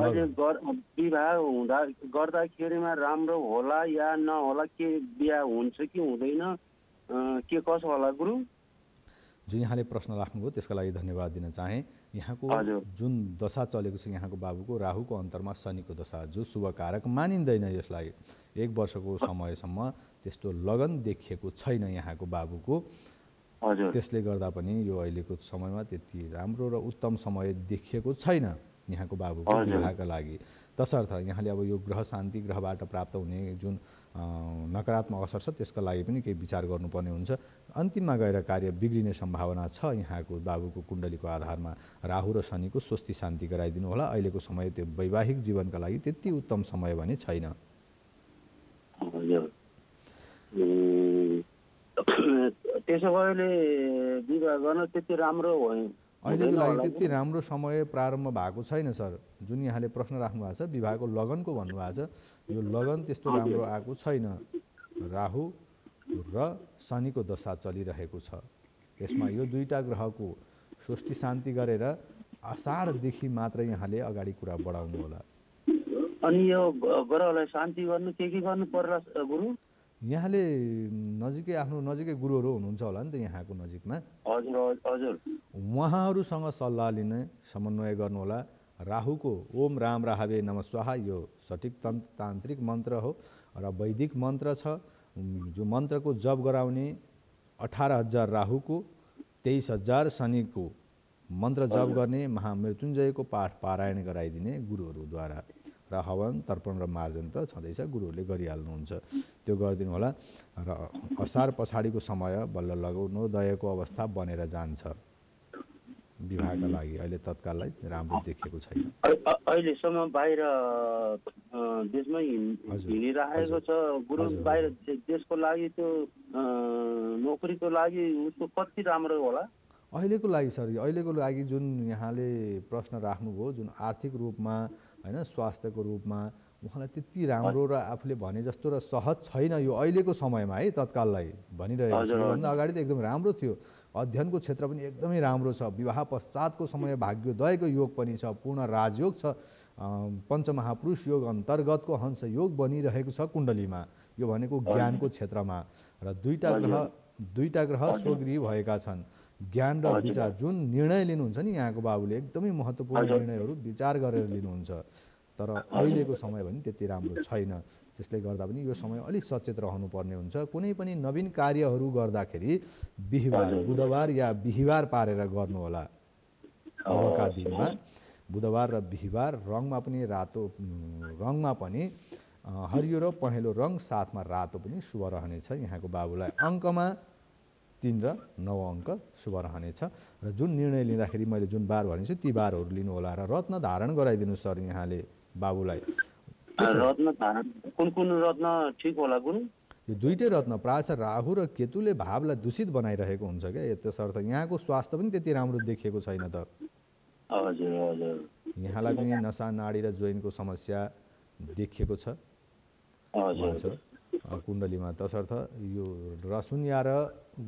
अहिले विवाह हुँदा गर्दाखेरिमा राम्रो होला या नहोला के बिहा हुन्छ कि हुँदैन के कसो होला गुरु जुन यहाँले प्रश्न राख्नुभयो त्यसका लागि धन्यवाद दिन चाहे यहाँको जुन दशा चलेको छ यहाँको बाबुको राहुको अन्तरमा शनिको दशा जो शुभकारक मानिँदैन यसलाई एक वर्षको समयसम्म त्यस्तो लगन देखिएको छैन यहाँको बाबुको त्यसले गर्दा पनि यो अहिलेको समयमा त्यति राम्रो र उत्तम समय देखिएको छैन यहाँको बाबुको विवाहका लागि तसर्थ यहाँले अब यो ग्रह शान्ति ग्रहबाट प्राप्त हुने जुन नकारात्मक असर छ त्यसका लागि पनि केही विचार गर्नुपर्ने हुन्छ अन्तिममा गएर कार्य बिग्रिने सम्भावना छ यहाँको बाबुको कुण्डलीको आधारमा राहु र शनिको स्वस्ति शान्ति गराइदिनु होला अहिलेको समय त्यो वैवाहिक जीवनका लागि त्यति उत्तम समय भने छैन त्यसो भएले विवाह गर्न त्यति राम्रो होइन अहिलेको लागि त्यति राम्रो समय प्रारम्भ भएको छैन सर जुन यहाँले प्रश्न राख्नु भएको छ विवाहको लगनको भन्नुभएको छ यो लगन त्यस्तो राम्रो आएको छैन राहु र शनिको दशा चलिरहेको छ यसमा यो दुईवटा ग्रहको स्वस्ति शान्ति गरेर असारदेखि मात्र यहाँले अगाडि कुरा बढाउनु होला अनि यो ग्रहलाई शान्ति गर्नु के के गर्नु पर्ला गुरु यहाँले नजिकै आफ्नो नजिकै गुरुहरू हुनुहुन्छ होला नि त यहाँको नजिकमा हजुर हजुर उहाँहरूसँग सल्लाह लिने समन्वय गर्नुहोला राहुको ओम राम राहवे नमस्वाहा यो सठिक तन्त्र तान्त्रिक मन्त्र हो र वैदिक मन्त्र छ जो मन्त्रको जप गराउने अठार हजार राहुको तेइस हजार शनिको मन्त्र जप गर्ने महामृत्युञ्जयको पाठ पारायण गराइदिने गुरुहरूद्वारा र हवन तर्पण र मार्जन त छँदैछ गुरुहरूले गरिहाल्नुहुन्छ त्यो गरिदिनु होला र असार पछाडिको समय बल्ल लगाउनु दयाको अवस्था बनेर जान्छ विवाहका लागि अहिले तत्काललाई राम्रो देखेको छैन अहिलेसम्म बाहिर देशमै हिँडिरहेको छ गुरु बाहिर देशको लागि त्यो नोकरीको लागि उसको कति राम्रो होला अहिलेको लागि सर अहिलेको लागि जुन यहाँले प्रश्न राख्नुभयो जुन आर्थिक रूपमा होइन स्वास्थ्यको रूपमा उहाँलाई त्यति राम्रो र आफूले भने जस्तो र सहज छैन यो अहिलेको समयमा है तत्काललाई भनिरहेको छ योभन्दा अगाडि त एकदम राम्रो थियो अध्ययनको क्षेत्र पनि एकदमै राम्रो छ विवाह पश्चातको समय भाग्योदयको योग पनि छ पूर्ण राजयोग छ पञ्चमहापुरुष योग अन्तर्गतको हंस योग बनिरहेको छ कुण्डलीमा यो भनेको ज्ञानको क्षेत्रमा र दुईवटा ग्रह दुईवटा ग्रह स्वगृह भएका छन् ज्ञान र विचार जुन निर्णय लिनुहुन्छ नि यहाँको बाबुले एकदमै महत्त्वपूर्ण निर्णयहरू विचार गरेर लिनुहुन्छ तर अहिलेको समय भने त्यति राम्रो छैन त्यसले गर्दा पनि यो समय अलिक सचेत रहनुपर्ने हुन्छ कुनै पनि नवीन कार्यहरू गर्दाखेरि बिहिबार बुधबार या बिहिबार पारेर गर्नुहोला अबका दिनमा बुधबार र बिहिबार रङमा पनि रातो रङमा पनि हरियो र पहेँलो रङ साथमा रातो पनि शुभ रहनेछ यहाँको बाबुलाई अङ्कमा तिन र नौ अङ्क शुभ रहनेछ र जुन निर्णय लिँदाखेरि मैले जुन बार भनेको छु ती बारहरू लिनुहोला र रत्न धारण गराइदिनु सर यहाँले बाबुलाई कुन कुन रत्न ठिक होला गुण यो दुइटै रत्न प्रायः राहु र केतुले भावलाई दूषित बनाइरहेको हुन्छ क्या त्यसर्थ यहाँको स्वास्थ्य पनि त्यति राम्रो देखिएको छैन त हजुर हजुर यहाँलाई पनि नसा नाडी र जोइनको समस्या देखिएको छ कुण्डलीमा तसर्थ यो रसुन्या र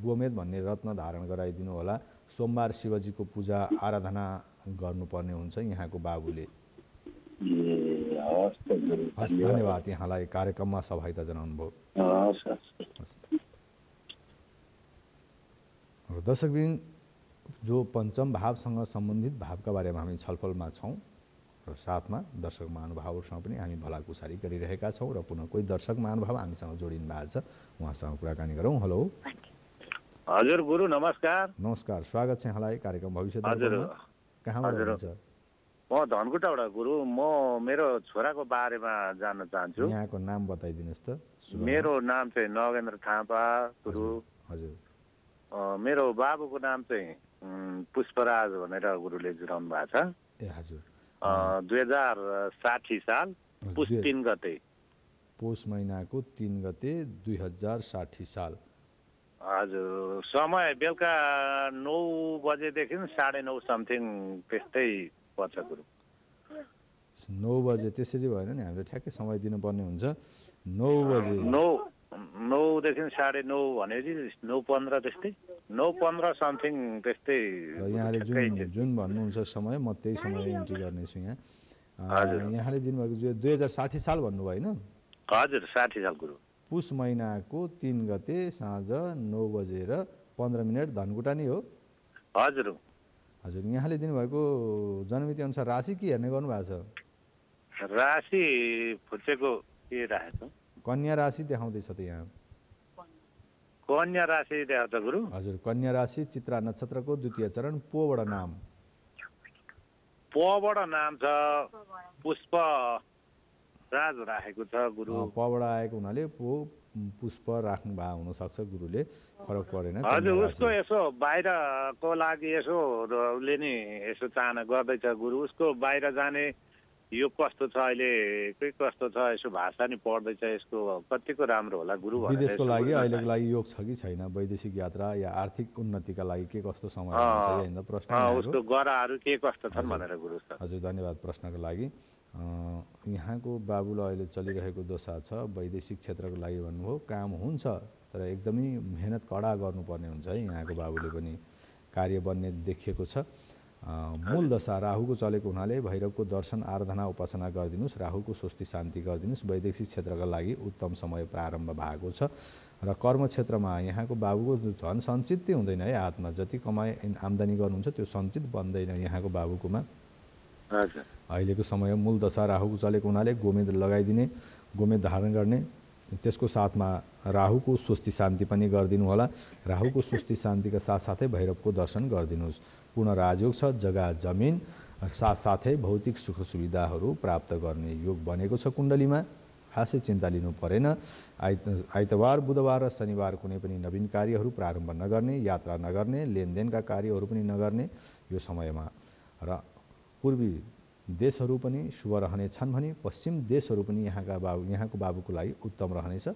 गोमेद भन्ने रत्न धारण गराइदिनु होला सोमबार शिवजीको पूजा आराधना गर्नुपर्ने हुन्छ यहाँको बाबुले हस् धन्यवाद यहाँलाई कार्यक्रममा सहभागिता जनाउनु भयो दर्शकबिन जो पञ्चम भावसँग सम्बन्धित भावका बारेमा हामी छलफलमा छौँ र साथमा दर्शक महानुभावहरूसँग पनि हामी भलाकुसारी गरिरहेका छौँ र पुनः कोही दर्शक महानुभाव हामीसँग जोडिनु भएको छ उहाँसँग कुराकानी गरौँ हेलो हजुर गुरु नमस्कार नमस्कार स्वागत छ यहाँलाई कार्यक्रम भविष्य हुनुहुन्छ म धनकुटाबाट गुरु म मेरो छोराको बारेमा जान्न चाहन्छु यहाँको नाम बताइदिनुहोस् त मेरो नाम चाहिँ नगेन्द्र थापा गुरु हजुर मेरो बाबुको नाम चाहिँ पुष्पराज भनेर गुरुले जुराउनु भएको छ ए हजुर दुई हजार साठी साल पुस तिन गते पोष महिनाको तिन गते दुई हजार साठी साल हजुर समय बेलुका नौ बजेदेखि साढे नौ समथिङ त्यस्तै पर्छ गुरु नौ बजे त्यसरी भएन नि हामीले ठ्याक्कै समय दिनुपर्ने हुन्छ नौ बजे नौ नौदेखि साढे नौ भनेपछि नौ पन्ध्र त्यस्तै नौ पन्ध्र समथिङ त्यस्तै यहाँले जुन जुन भन्नुहुन्छ समय म त्यही समय इन्ट्री गर्नेछु यहाँ यहाँले दिनुभएको दुई हजार साठी साल भन्नुभयो होइन हजुर साठी साल कुरो पुस महिनाको तिन गते साँझ नौ बजेर पन्ध्र मिनट धनकुटानी हो हजुर हजुर यहाँले दिनुभएको जनमिति अनुसार राशि के हेर्ने गर्नुभएको छ राशि फुचेको के राखेको कन्या राशि देखाउँदैछ त यहाँ कन्या राशि देखाउँछ गुरु हजुर कन्या राशि चित्रा नक्षत्रको द्वितीय चरण पोबाट नाम पबाट नाम छ पुष्प राज राखेको छ गुरु पबाट आएको हुनाले पो पुष्प राख्नु भएको हुनसक्छ गुरुले फरक परेन हजुर उसको यसो बाहिरको लागि यसो उसले नि यसो चाहना गर्दैछ गुरु उसको बाहिर जाने यो कस्तो छ अहिले के कस्तो छ यसो भाषा नि पढ्दैछ यसको कतिको राम्रो होला गुरु विदेशको लागि अहिलेको लागि योग छ कि छैन वैदेशिक यात्रा या आर्थिक उन्नतिका लागि के कस्तो समय प्रश्न उसको गराहरू के कस्तो छन् भनेर गुरु हजुर धन्यवाद प्रश्नको लागि यहाँको बाबुलाई अहिले चलिरहेको दशा छ वैदेशिक क्षेत्रको लागि भन्नुभयो काम हुन्छ तर एकदमै मेहनत कडा गर्नुपर्ने हुन्छ है यहाँको बाबुले पनि कार्य बन्ने देखिएको छ मूल दशा राहुको चलेको हुनाले भैरवको दर्शन आराधना उपासना गरिदिनुहोस् राहुको स्वस्ति शान्ति गरिदिनुहोस् वैदेशिक क्षेत्रका लागि उत्तम समय प्रारम्भ भएको छ र कर्म क्षेत्रमा यहाँको बाबुको धन सञ्चित हुँदैन है हातमा जति कमाइ आम्दानी गर्नुहुन्छ त्यो सञ्चित बन्दैन यहाँको बाबुकोमा अहिलेको समय मूल दशा राहुको चलेको हुनाले गोमेद लगाइदिने गोमेद धारण गर्ने त्यसको साथमा राहुको स्वस्ति शान्ति पनि गरिदिनु होला राहुको स्वस्ति शान्तिका साथसाथै भैरवको दर्शन गरिदिनुहोस् पूर्ण राजयोग छ जग्गा जमिन साथसाथै भौतिक सुख सुविधाहरू प्राप्त गर्ने योग बनेको छ कुण्डलीमा खासै चिन्ता लिनु परेन आइत आइतबार बुधबार र शनिबार कुनै पनि नवीन कार्यहरू प्रारम्भ नगर्ने यात्रा नगर्ने लेनदेनका कार्यहरू पनि नगर्ने यो समयमा र पूर्वी देशहरू पनि शुभ रहनेछन् भने पश्चिम देशहरू पनि यहाँका बाबु यहाँको बाबुको लागि उत्तम रहनेछ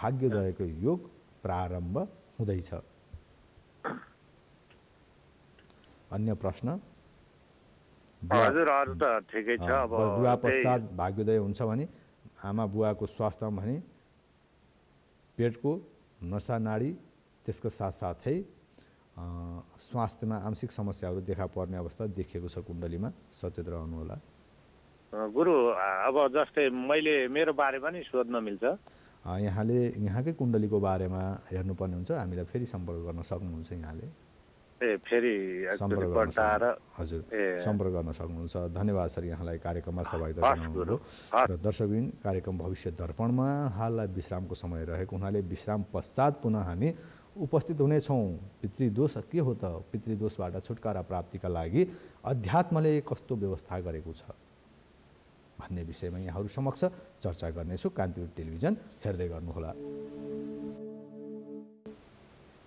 भाग्योदयको योग प्रारम्भ हुँदैछ अन्य प्रश्न छ अब बुवा पश्चात भाग्योदय हुन्छ भने आमा बुवाको स्वास्थ्यमा भने पेटको नसा नाडी त्यसको साथसाथै स्वास्थ्यमा आंशिक समस्याहरू देखा पर्ने अवस्था देखिएको छ कुण्डलीमा सचेत रहनुहोला गुरु अब जस्तै मैले मेरो बारेमा नि सोध्न मिल्छ यहाँले यहाँकै कुण्डलीको बारेमा हेर्नुपर्ने हुन्छ हामीलाई फेरि सम्पर्क गर्न सक्नुहुन्छ यहाँले सम्पर्क गर्न हजुर सम्पर्क गर्न सक्नुहुन्छ धन्यवाद सर यहाँलाई कार्यक्रममा सहभागिता जनाउनुभयो र दर्शकबिन कार्यक्रम भविष्य दर्पणमा हाललाई विश्रामको समय रहेको हुनाले विश्राम पश्चात पुनः हामी उपस्थित हुनेछौँ पितृदोष के हो त पितृदोषबाट छुटकारा प्राप्तिका लागि अध्यात्मले कस्तो व्यवस्था गरेको छ भन्ने विषयमा यहाँहरू समक्ष चर्चा गर्नेछु कान्तिपुर टेलिभिजन हेर्दै गर्नुहोला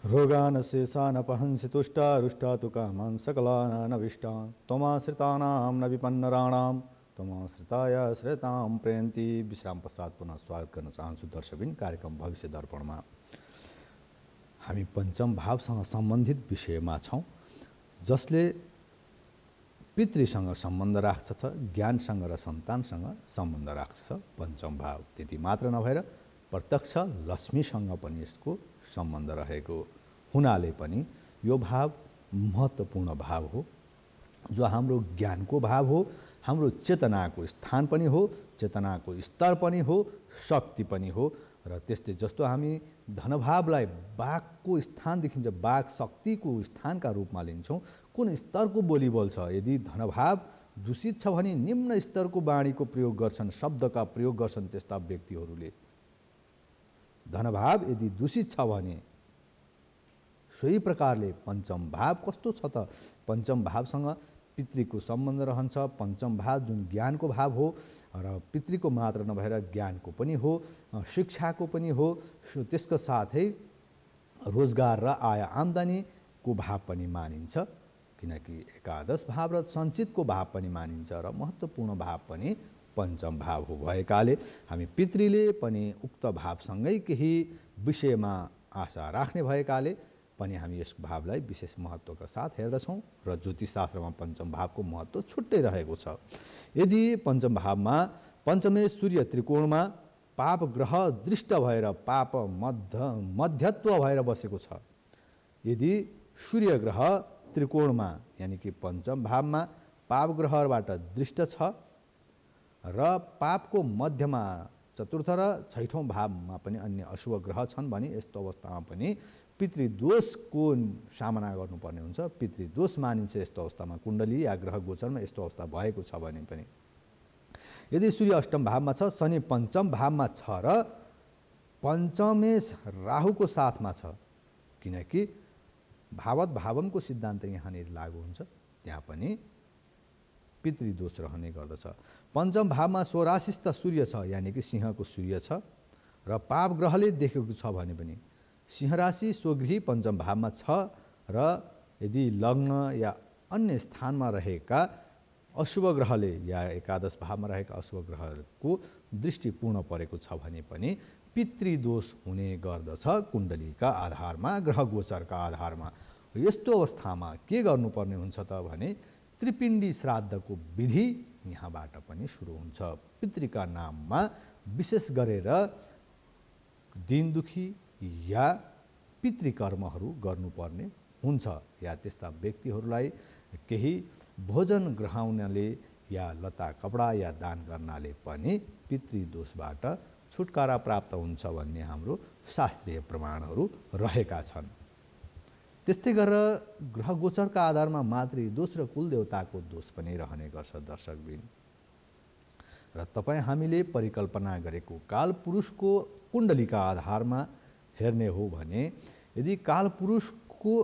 रोगान न तुष्टा रुष्टा तु कामान् सकलानविष्टान् त्वमाश्रितानां न विपन्नराणां त्वमाश्रिताय श्रेतां प्रयन्ती विश्राम प्रसाद पुनः स्वागत गर्न चाहन्छु दर्शकबिन कार्यक्रम भविष्य दर्पणमा हामी पञ्चम भावसँग सम्बन्धित विषयमा छौँ जसले पितृसँग सम्बन्ध राख्दछ ज्ञानसँग र सन्तानसँग सम्बन्ध राख्दछ पञ्चम भाव त्यति मात्र नभएर प्रत्यक्ष लक्ष्मीसँग पनि यसको सम्बन्ध रहेको हुनाले पनि यो भाव महत्त्वपूर्ण भाव हो जो हाम्रो ज्ञानको भाव हो हाम्रो चेतनाको स्थान पनि हो चेतनाको स्तर पनि हो शक्ति पनि हो र त्यस्तै जस्तो हामी धनभावलाई बाघको स्थानदेखि चाहिँ बाघ शक्तिको स्थानका रूपमा लिन्छौँ कुन स्तरको बोली छ यदि धनभाव दूषित छ भने निम्न स्तरको वाणीको प्रयोग गर्छन् शब्दका प्रयोग गर्छन् त्यस्ता व्यक्तिहरूले धनभाव यदि दूषित छ भने सोही प्रकारले पञ्चम भाव कस्तो छ त पञ्चम भावसँग पितृको सम्बन्ध रहन्छ पञ्चम भाव जुन ज्ञानको भाव हो र पितृको मात्र नभएर ज्ञानको पनि हो शिक्षाको पनि हो त्यसको साथै रोजगार र आय आम्दानीको भाव पनि मानिन्छ किनकि एकादश भाव र सञ्चितको भाव पनि मानिन्छ र महत्त्वपूर्ण भाव पनि पञ्चम भाव हो भएकाले हामी पितृले पनि उक्त भावसँगै केही विषयमा आशा राख्ने भएकाले पनि हामी यस भावलाई विशेष महत्त्वका साथ हेर्दछौँ र ज्योतिषशास्त्रमा पञ्चम भावको महत्त्व छुट्टै रहेको छ यदि पञ्चम भावमा पञ्चमे सूर्य त्रिकोणमा पाप ग्रह दृष्ट भएर पाप मध्य मध्यत्व भएर बसेको छ यदि सूर्य ग्रह त्रिकोणमा यानि कि पञ्चम भावमा पाप ग्रहबाट दृष्ट छ र पापको मध्यमा चतुर्थ र छैठौँ भावमा पनि अन्य अशुभ ग्रह छन् भने यस्तो अवस्थामा पनि पितृदोषको सामना गर्नुपर्ने हुन्छ पितृदोष मानिन्छ यस्तो अवस्थामा कुण्डली या ग्रह गोचरमा यस्तो अवस्था भएको छ भने पनि यदि सूर्य अष्टम भावमा छ शनि पञ्चम भावमा छ र पञ्चमेश राहुको साथमा छ किनकि भावत भावमको सिद्धान्त यहाँनिर लागु हुन्छ त्यहाँ पनि पितृदोष रहने गर्दछ पञ्चम भावमा स्वराशिस्त सूर्य छ यानि कि सिंहको सूर्य छ र पाप ग्रहले देखेको छ भने पनि सिंह राशि स्वगृह पञ्चम भावमा छ र यदि लग्न या अन्य स्थानमा रहेका अशुभ ग्रहले या एकादश भावमा रहेका अशुभ ग्रहको दृष्टि पूर्ण परेको छ भने पनि पितृदोष हुने गर्दछ कुण्डलीका आधारमा ग्रह गोचरका आधारमा यस्तो अवस्थामा के गर्नुपर्ने हुन्छ त भने त्रिपिण्डी श्राद्धको विधि यहाँबाट पनि सुरु हुन्छ पितृका नाममा विशेष गरेर दिनदुखी या पितृकर्महरू गर्नुपर्ने हुन्छ या त्यस्ता व्यक्तिहरूलाई केही भोजन ग्रहाउनले या लता कपडा या दान गर्नाले पनि पितृदोषबाट छुटकारा प्राप्त हुन्छ भन्ने हाम्रो शास्त्रीय प्रमाणहरू रहेका छन् त्यस्तै गरेर ग्रह गोचरका आधारमा मातृ दोष र कुलदेवताको दोष पनि रहने गर्छ दर्शकबिन र तपाईँ हामीले परिकल्पना गरेको काल पुरुषको कुण्डलीका आधारमा हेर्ने हो भने यदि काल पुरुषको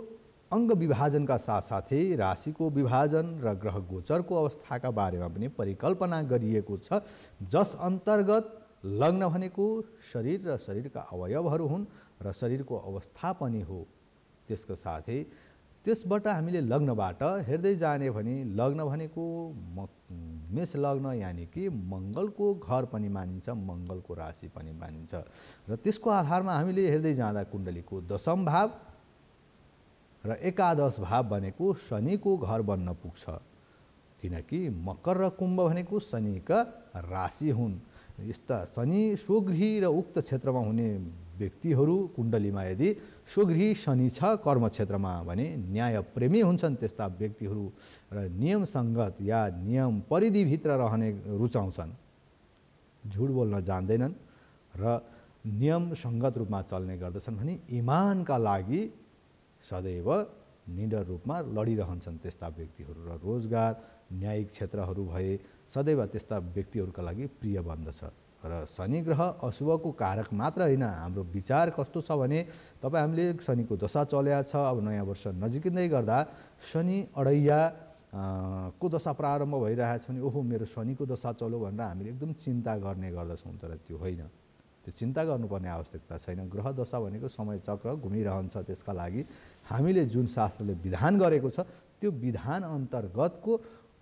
अङ्ग विभाजनका साथसाथै राशिको विभाजन र ग्रह गोचरको अवस्थाका बारेमा पनि परिकल्पना गरिएको छ जस अन्तर्गत लग्न भनेको शरीर र शरीरका अवयवहरू हुन् र शरीरको अवस्था पनि हो त्यसको साथै त्यसबाट हामीले लग्नबाट हेर्दै जाने भने लग्न भनेको म मेष लग्न यानि कि मङ्गलको घर पनि मानिन्छ मङ्गलको राशि पनि मानिन्छ र त्यसको आधारमा हामीले हेर्दै जाँदा कुण्डलीको दशम भाव र एकादश भाव भनेको शनिको घर बन्न पुग्छ किनकि मकर र कुम्भ भनेको शनिका राशि हुन् यस्ता शनि स्वगृही र उक्त क्षेत्रमा हुने व्यक्तिहरू कुण्डलीमा यदि स्वगृही शनि छ कर्म क्षेत्रमा भने न्यायप्रेमी हुन्छन् त्यस्ता व्यक्तिहरू र नियमसङ्गत या नियम परिधिभित्र रहने रुचाउँछन् झुट बोल्न जान्दैनन् र नियमसङ्गत रूपमा चल्ने गर्दछन् भने इमानका लागि सदैव निडर रूपमा लडिरहन्छन् त्यस्ता व्यक्तिहरू र रोजगार न्यायिक क्षेत्रहरू भए सदैव त्यस्ता व्यक्तिहरूका लागि प्रिय बन्दछ र शनि ग्रह अशुभको कारक मात्र होइन हाम्रो विचार कस्तो छ भने तपाईँ हामीले शनिको दशा चल्या छ अब नयाँ वर्ष नजिकिँदै गर्दा शनि अडैया को दशा प्रारम्भ भइरहेछ भने ओहो मेरो शनिको दशा चलो भनेर हामीले एकदम चिन्ता गर्ने गर्दछौँ तर त्यो होइन त्यो चिन्ता गर्नुपर्ने आवश्यकता छैन ग्रह दशा भनेको समय चक्र घुमिरहन्छ त्यसका लागि हामीले जुन शास्त्रले विधान गरेको छ त्यो विधान अन्तर्गतको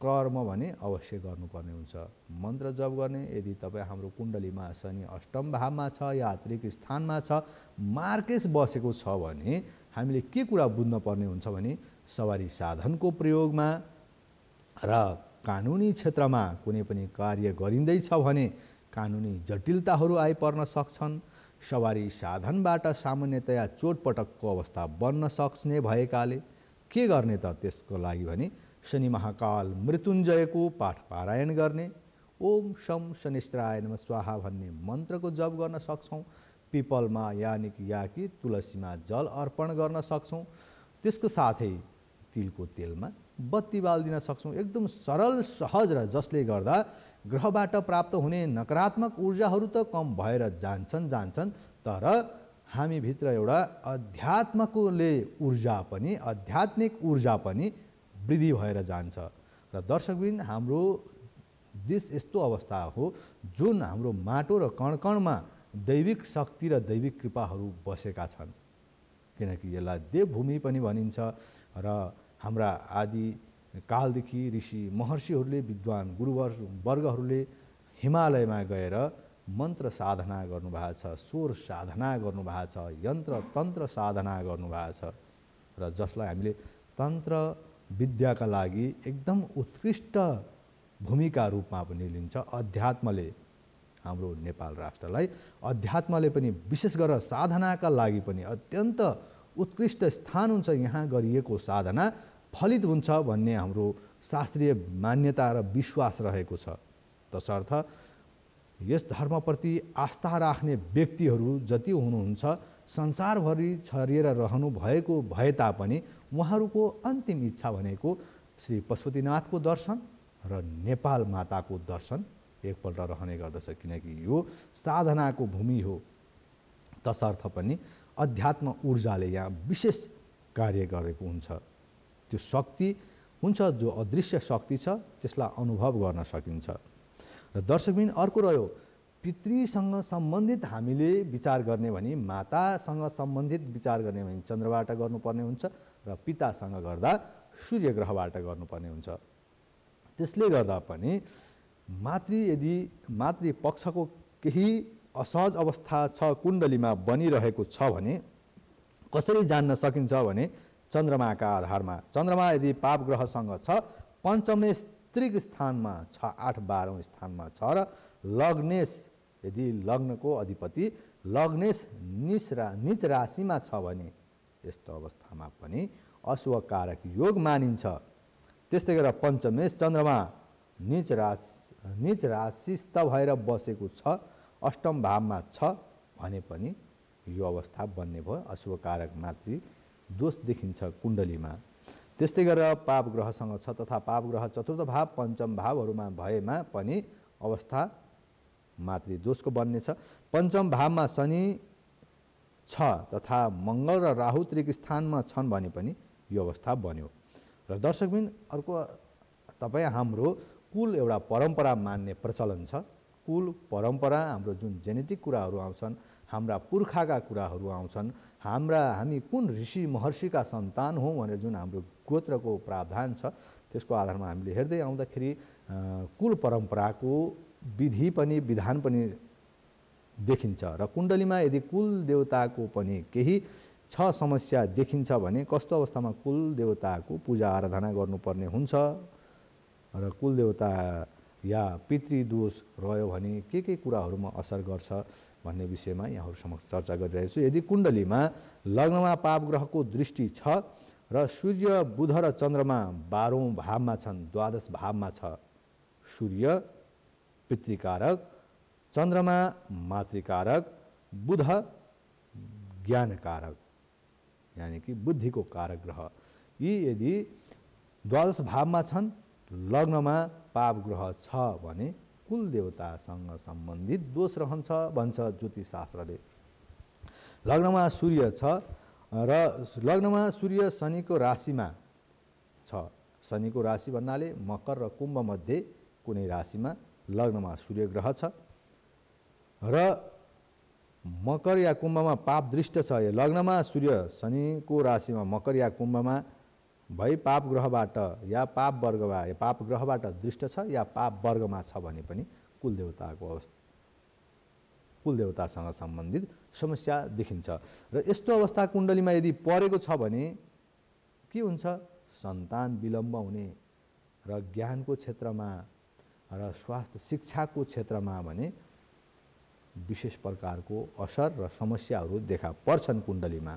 कर्म भने अवश्य गर्नुपर्ने हुन्छ मन्त्र जप गर्ने यदि तपाईँ हाम्रो कुण्डलीमा शनि अष्टम भावमा छ या आत्रिक स्थानमा छ मार्केस बसेको छ भने हामीले के कुरा बुझ्न पर्ने हुन्छ भने सवारी साधनको प्रयोगमा र कानुनी क्षेत्रमा कुनै पनि कार्य गरिँदैछ भने कानुनी जटिलताहरू आइपर्न सक्छन् सवारी साधनबाट सामान्यतया चोटपटकको अवस्था बन्न सक्ने भएकाले के गर्ने त त्यसको लागि भने शनि महाकाल मृत्युञ्जयको पाठ पारायण गर्ने ओम शम शनिश्चराय नम स्वाहा भन्ने मन्त्रको जप गर्न सक्छौँ पिपलमा यानि कि या कि तुलसीमा जल अर्पण गर्न सक्छौँ त्यसको साथै तिलको तेलमा बत्ती बालिदिन सक्छौँ एकदम सरल सहज र जसले गर्दा ग्रहबाट प्राप्त हुने नकारात्मक ऊर्जाहरू त कम भएर जान्छन् जान्छन् तर हामीभित्र एउटा अध्यात्मकोले ऊर्जा पनि आध्यात्मिक ऊर्जा पनि वृद्धि भएर जान्छ र दर्शकबिन हाम्रो देश यस्तो अवस्था हो जुन हाम्रो माटो र कणकणमा दैविक शक्ति र दैविक कृपाहरू बसेका छन् किनकि यसलाई देवभूमि पनि भनिन्छ र हाम्रा आदि कालदेखि ऋषि महर्षिहरूले विद्वान गुरुवर वर्गहरूले हिमालयमा गएर मन्त्र साधना गर्नुभएको छ स्वर साधना गर्नुभएको छ यन्त्र तन्त्र साधना गर्नुभएको छ र जसलाई हामीले तन्त्र विद्याका लागि एकदम उत्कृष्ट भूमिका रूपमा पनि लिन्छ अध्यात्मले हाम्रो नेपाल राष्ट्रलाई अध्यात्मले पनि विशेष गरेर साधनाका लागि पनि अत्यन्त उत्कृष्ट स्थान हुन्छ यहाँ गरिएको साधना फलित हुन्छ भन्ने हाम्रो शास्त्रीय मान्यता र विश्वास रहेको छ तसर्थ यस धर्मप्रति आस्था राख्ने व्यक्तिहरू जति हुनुहुन्छ संसारभरि छरिएर रहनु भएको भए तापनि उहाँहरूको अन्तिम इच्छा भनेको श्री पशुपतिनाथको दर्शन र नेपाल माताको दर्शन एकपल्ट रहने गर्दछ किनकि यो साधनाको भूमि हो तसर्थ पनि अध्यात्म ऊर्जाले यहाँ विशेष कार्य गरेको हुन्छ त्यो शक्ति हुन्छ जो अदृश्य शक्ति छ त्यसलाई अनुभव गर्न सकिन्छ र दर्शकबिन अर्को रह्यो पितृसँग सम्बन्धित हामीले विचार गर्ने भने मातासँग सम्बन्धित विचार गर्ने भने चन्द्रबाट गर्नुपर्ने हुन्छ र पितासँग गर्दा सूर्य ग्रहबाट गर्नुपर्ने हुन्छ त्यसले गर्दा पनि मातृ यदि मातृ पक्षको केही असहज अवस्था छ कुण्डलीमा बनिरहेको छ भने कसरी जान्न सकिन्छ भने चन्द्रमाका आधारमा चन्द्रमा यदि पाप ग्रहसँग छ पञ्चमेश सात्विक स्थानमा छ आठ बाह्रौँ स्थानमा छ र लग्नेश यदि लग्नको अधिपति लग्नेश निस रा निच राशिमा छ भने यस्तो अवस्थामा पनि अशुभकारक योग मानिन्छ त्यस्तै गरेर पञ्चमेश चन्द्रमा निच राशि निच राशिस्थ भएर बसेको छ अष्टम भावमा छ भने पनि यो अवस्था बन्ने भयो अशुभकारक मातृ दोष देखिन्छ कुण्डलीमा त्यस्तै गरेर पाप ग्रहसँग छ तथा पाप ग्रह चतुर्थ भाव पञ्चम भावहरूमा भएमा पनि अवस्था मातृदोषको बन्नेछ पञ्चम भावमा शनि छ तथा मङ्गल र राहु त्रिक स्थानमा छन् भने पनि यो अवस्था बन्यो र दर्शकबिन अर्को तपाईँ हाम्रो कुल एउटा परम्परा मान्ने प्रचलन छ कुल परम्परा हाम्रो जुन जेनेटिक कुराहरू आउँछन् हाम्रा पुर्खाका कुराहरू आउँछन् हाम्रा हामी कुन ऋषि महर्षिका सन्तान हौँ भनेर जुन हाम्रो गोत्रको प्रावधान छ त्यसको आधारमा हामीले हेर्दै आउँदाखेरि कुल परम्पराको विधि पनि विधान पनि देखिन्छ र कुण्डलीमा यदि कुल देवताको पनि केही छ समस्या देखिन्छ भने कस्तो अवस्थामा कुल देवताको पूजा आराधना गर्नुपर्ने हुन्छ र कुल देवता या पितृदोष रह्यो भने के के कुराहरूमा असर गर्छ भन्ने विषयमा यहाँहरू समक्ष चर्चा गरिरहेछु यदि कुण्डलीमा लग्नमा पाप ग्रहको दृष्टि छ र सूर्य बुध र चन्द्रमा बाह्रौँ भावमा छन् द्वादश भावमा छ सूर्य पितृकारक चन्द्रमा मातृकारक बुध ज्ञानकारक यानि कि बुद्धिको कारक ग्रह यी यदि द्वादश भावमा छन् लग्नमा पाप ग्रह छ भने कुलदेवतासँग सम्बन्धित दोष रहन्छ भन्छ ज्योतिष शास्त्रले लग्नमा सूर्य छ र लग्नमा सूर्य शनिको राशिमा छ शनिको राशि भन्नाले मकर र कुम्भमध्ये कुनै राशिमा लग्नमा सूर्य ग्रह छ र मकर या कुम्भमा पाप दृष्ट छ लग्नमा सूर्य शनिको राशिमा मकर या कुम्भमा भई पाप ग्रहबाट या पाप वर्ग या पाप ग्रहबाट दृष्ट छ या पाप वर्गमा छ भने पनि कुलदेवताको अवस्था कुलदेवतासँग सम्बन्धित समस्या देखिन्छ र यस्तो अवस्था कुण्डलीमा यदि परेको छ भने के हुन्छ सन्तान विलम्ब हुने र ज्ञानको क्षेत्रमा र स्वास्थ्य शिक्षाको क्षेत्रमा भने विशेष प्रकारको असर र समस्याहरू देखा पर्छन् कुण्डलीमा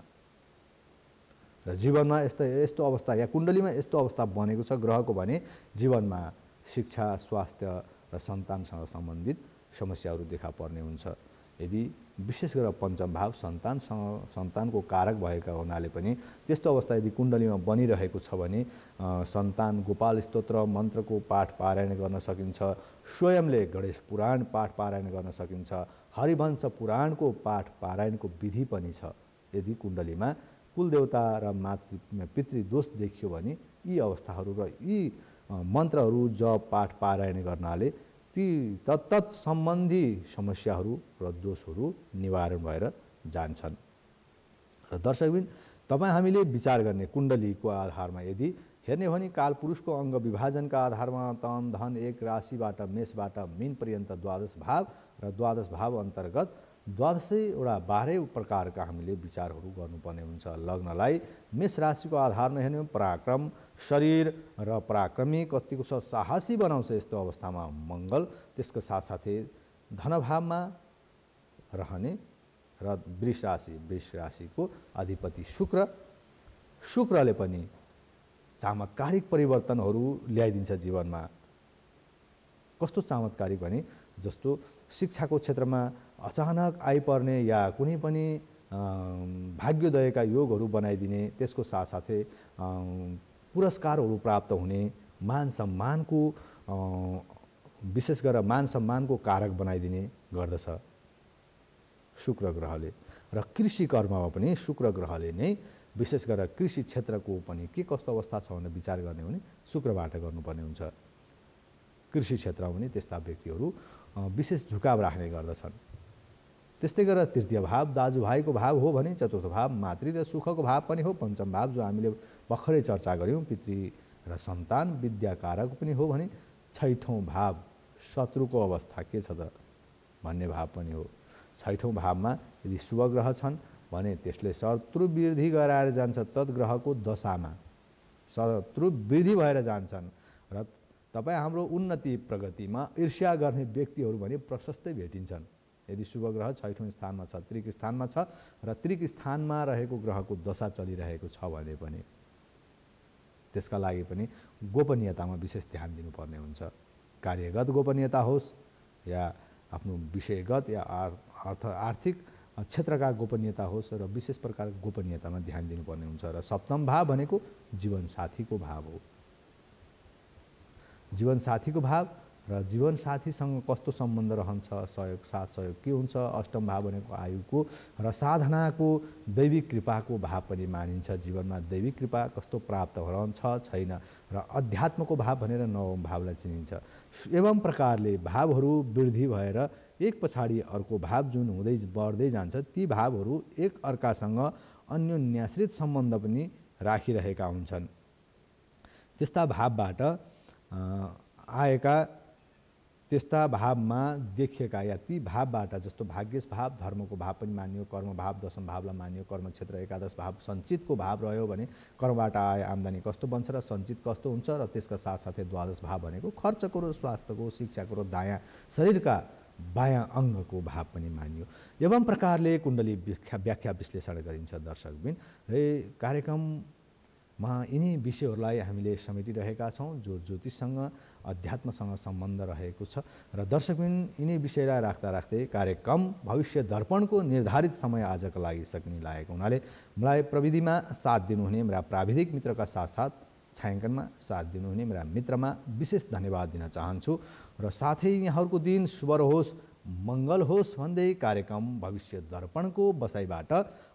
र जीवनमा यस्तो यस्तो अवस्था या कुण्डलीमा यस्तो अवस्था बनेको छ ग्रहको भने जीवनमा शिक्षा स्वास्थ्य र सन्तानसँग सम्बन्धित समस्याहरू देखा पर्ने हुन्छ यदि विशेष गरेर पञ्चम भाव सन्तानसँग सन्तानको कारक भएका हुनाले पनि त्यस्तो अवस्था यदि कुण्डलीमा बनिरहेको छ भने सन्तान गोपाल स्तोत्र मन्त्रको पाठ पारायण गर्न सकिन्छ स्वयंले गणेश पुराण पाठ पारायण गर्न सकिन्छ हरिवंश पुराणको पाठ पारायणको विधि पनि छ यदि कुण्डलीमा कुलदेवता र मातृ पितृ दोष देखियो भने यी अवस्थाहरू र यी मन्त्रहरू जप पाठ पारायण गर्नाले ती तत्त सम्बन्धी समस्याहरू र दोषहरू निवारण भएर जान्छन् र दर्शकबिन तपाईँ हामीले विचार गर्ने कुण्डलीको आधारमा यदि हेर्ने हो भने कालपुरुषको अङ्ग विभाजनका आधारमा तन धन एक राशिबाट मेषबाट मिन पर्यन्त द्वादश भाव र द्वादश भाव अन्तर्गत द्वादसैवटा बाह्रै प्रकारका हामीले विचारहरू गर्नुपर्ने हुन्छ लग्नलाई मेष राशिको आधारमा हेर्ने पराक्रम शरीर र पराक्रमी कतिको छ साहसी बनाउँछ यस्तो अवस्थामा मङ्गल त्यसको साथसाथै धनभावमा रहने र वृष राशि वृष राशिको अधिपति शुक्र शुक्रले पनि चमत्कारिक परिवर्तनहरू ल्याइदिन्छ जीवनमा कस्तो चमत्कारिक भने जस्तो शिक्षाको क्षेत्रमा अचानक आइपर्ने या कुनै पनि भाग्योदयका योगहरू बनाइदिने त्यसको साथसाथै पुरस्कारहरू प्राप्त हुने मान सम्मानको विशेष गरेर मान सम्मानको कारक बनाइदिने गर्दछ शुक्र ग्रहले र कृषि कर्ममा पनि शुक्र ग्रहले नै विशेष गरेर कृषि क्षेत्रको पनि के कस्तो अवस्था छ भनेर विचार गर्ने भने शुक्रबाट गर्नुपर्ने हुन्छ कृषि क्षेत्रमा पनि त्यस्ता व्यक्तिहरू विशेष झुकाव राख्ने गर्दछन् त्यस्तै गरेर तृतीय भाव दाजुभाइको भाव हो भने चतुर्थ भाव मातृ र सुखको भाव पनि हो पञ्चम भाव जो हामीले भर्खरै चर्चा गऱ्यौँ पितृ र सन्तान विद्याकारक पनि हो भने छैठौँ भाव शत्रुको अवस्था के छ त भन्ने भाव पनि हो छैठौँ भावमा यदि शुभग्रह छन् भने त्यसले शत्रु वृद्धि गराएर जान्छ तद्ग्रहको दशामा शत्रु वृद्धि भएर जान्छन् र तपाईँ हाम्रो उन्नति प्रगतिमा ईर्ष्या गर्ने व्यक्तिहरू भने प्रशस्तै भेटिन्छन् यदि शुभ शुभग्रह छैठौँ स्थानमा छ त्रिक स्थानमा छ र त्रिक स्थानमा रहेको ग्रहको दशा चलिरहेको छ भने पनि त्यसका लागि पनि गोपनीयतामा विशेष ध्यान दिनुपर्ने हुन्छ कार्यगत गोपनीयता होस् या आफ्नो विषयगत या अर्थ आर्थिक क्षेत्रका गोपनीयता होस् र विशेष प्रकारको गोपनीयतामा ध्यान दिनुपर्ने हुन्छ र सप्तम भाव भनेको जीवनसाथीको भाव हो जीवनसाथीको भाव र जीवनसाथीसँग कस्तो सम्बन्ध रहन्छ सहयोग साथ सहयोग के हुन्छ अष्टम भाव भनेको आयुको र साधनाको दैविक कृपाको भाव पनि मानिन्छ जीवनमा दैविक कृपा कस्तो प्राप्त रहन्छ छैन र अध्यात्मको भाव भनेर नवम भावलाई चिनिन्छ एवं प्रकारले भावहरू वृद्धि भएर एक पछाडि अर्को भाव जुन हुँदै बढ्दै जान्छ ती भावहरू एक अर्कासँग अन्योन्याश्रित सम्बन्ध पनि राखिरहेका हुन्छन् त्यस्ता भावबाट आएका त्यस्ता भावमा देखिएका या ती भावबाट जस्तो भाग्यस भाव धर्मको भाव पनि मानियो कर्म भाव दशम भावलाई मानियो कर्म क्षेत्र एकादश भाव सञ्चितको भाव रह्यो भने कर्मबाट आए आम्दानी कस्तो बन्छ र सञ्चित कस्तो हुन्छ र त्यसका साथसाथै द्वादश भाव भनेको खर्चको र स्वास्थ्यको शिक्षाको र दायाँ शरीरका बायाँ अङ्गको भाव पनि मानियो एवं प्रकारले कुण्डली व्याख्या व्याख्या विश्लेषण गरिन्छ दर्शकबिन है कार्यक्रम मा यिनी विषयहरूलाई हामीले समेटिरहेका छौँ जो ज्योतिषसँग अध्यात्मसँग सम्बन्ध रहेको छ र दर्शकबिन यिनी विषयलाई राख्दा राख्दै कार्यक्रम भविष्य दर्पणको निर्धारित समय आजको लागि सक्ने लागेको हुनाले मलाई प्रविधिमा साथ दिनुहुने मेरा प्राविधिक मित्रका साथसाथ छायाङ्कनमा साथ दिनुहुने मेरा मित्रमा विशेष धन्यवाद दिन चाहन्छु र साथै यहाँहरूको दिन शुभ रहोस् मङ्गल होस् भन्दै कार्यक्रम भविष्य दर्पणको बसाइबाट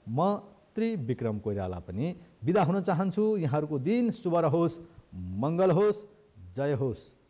म विक्रम कोइराला पनि बिदा हुन चाहन्छु यहाँहरूको दिन शुभ रहोस् मङ्गल होस् जय होस्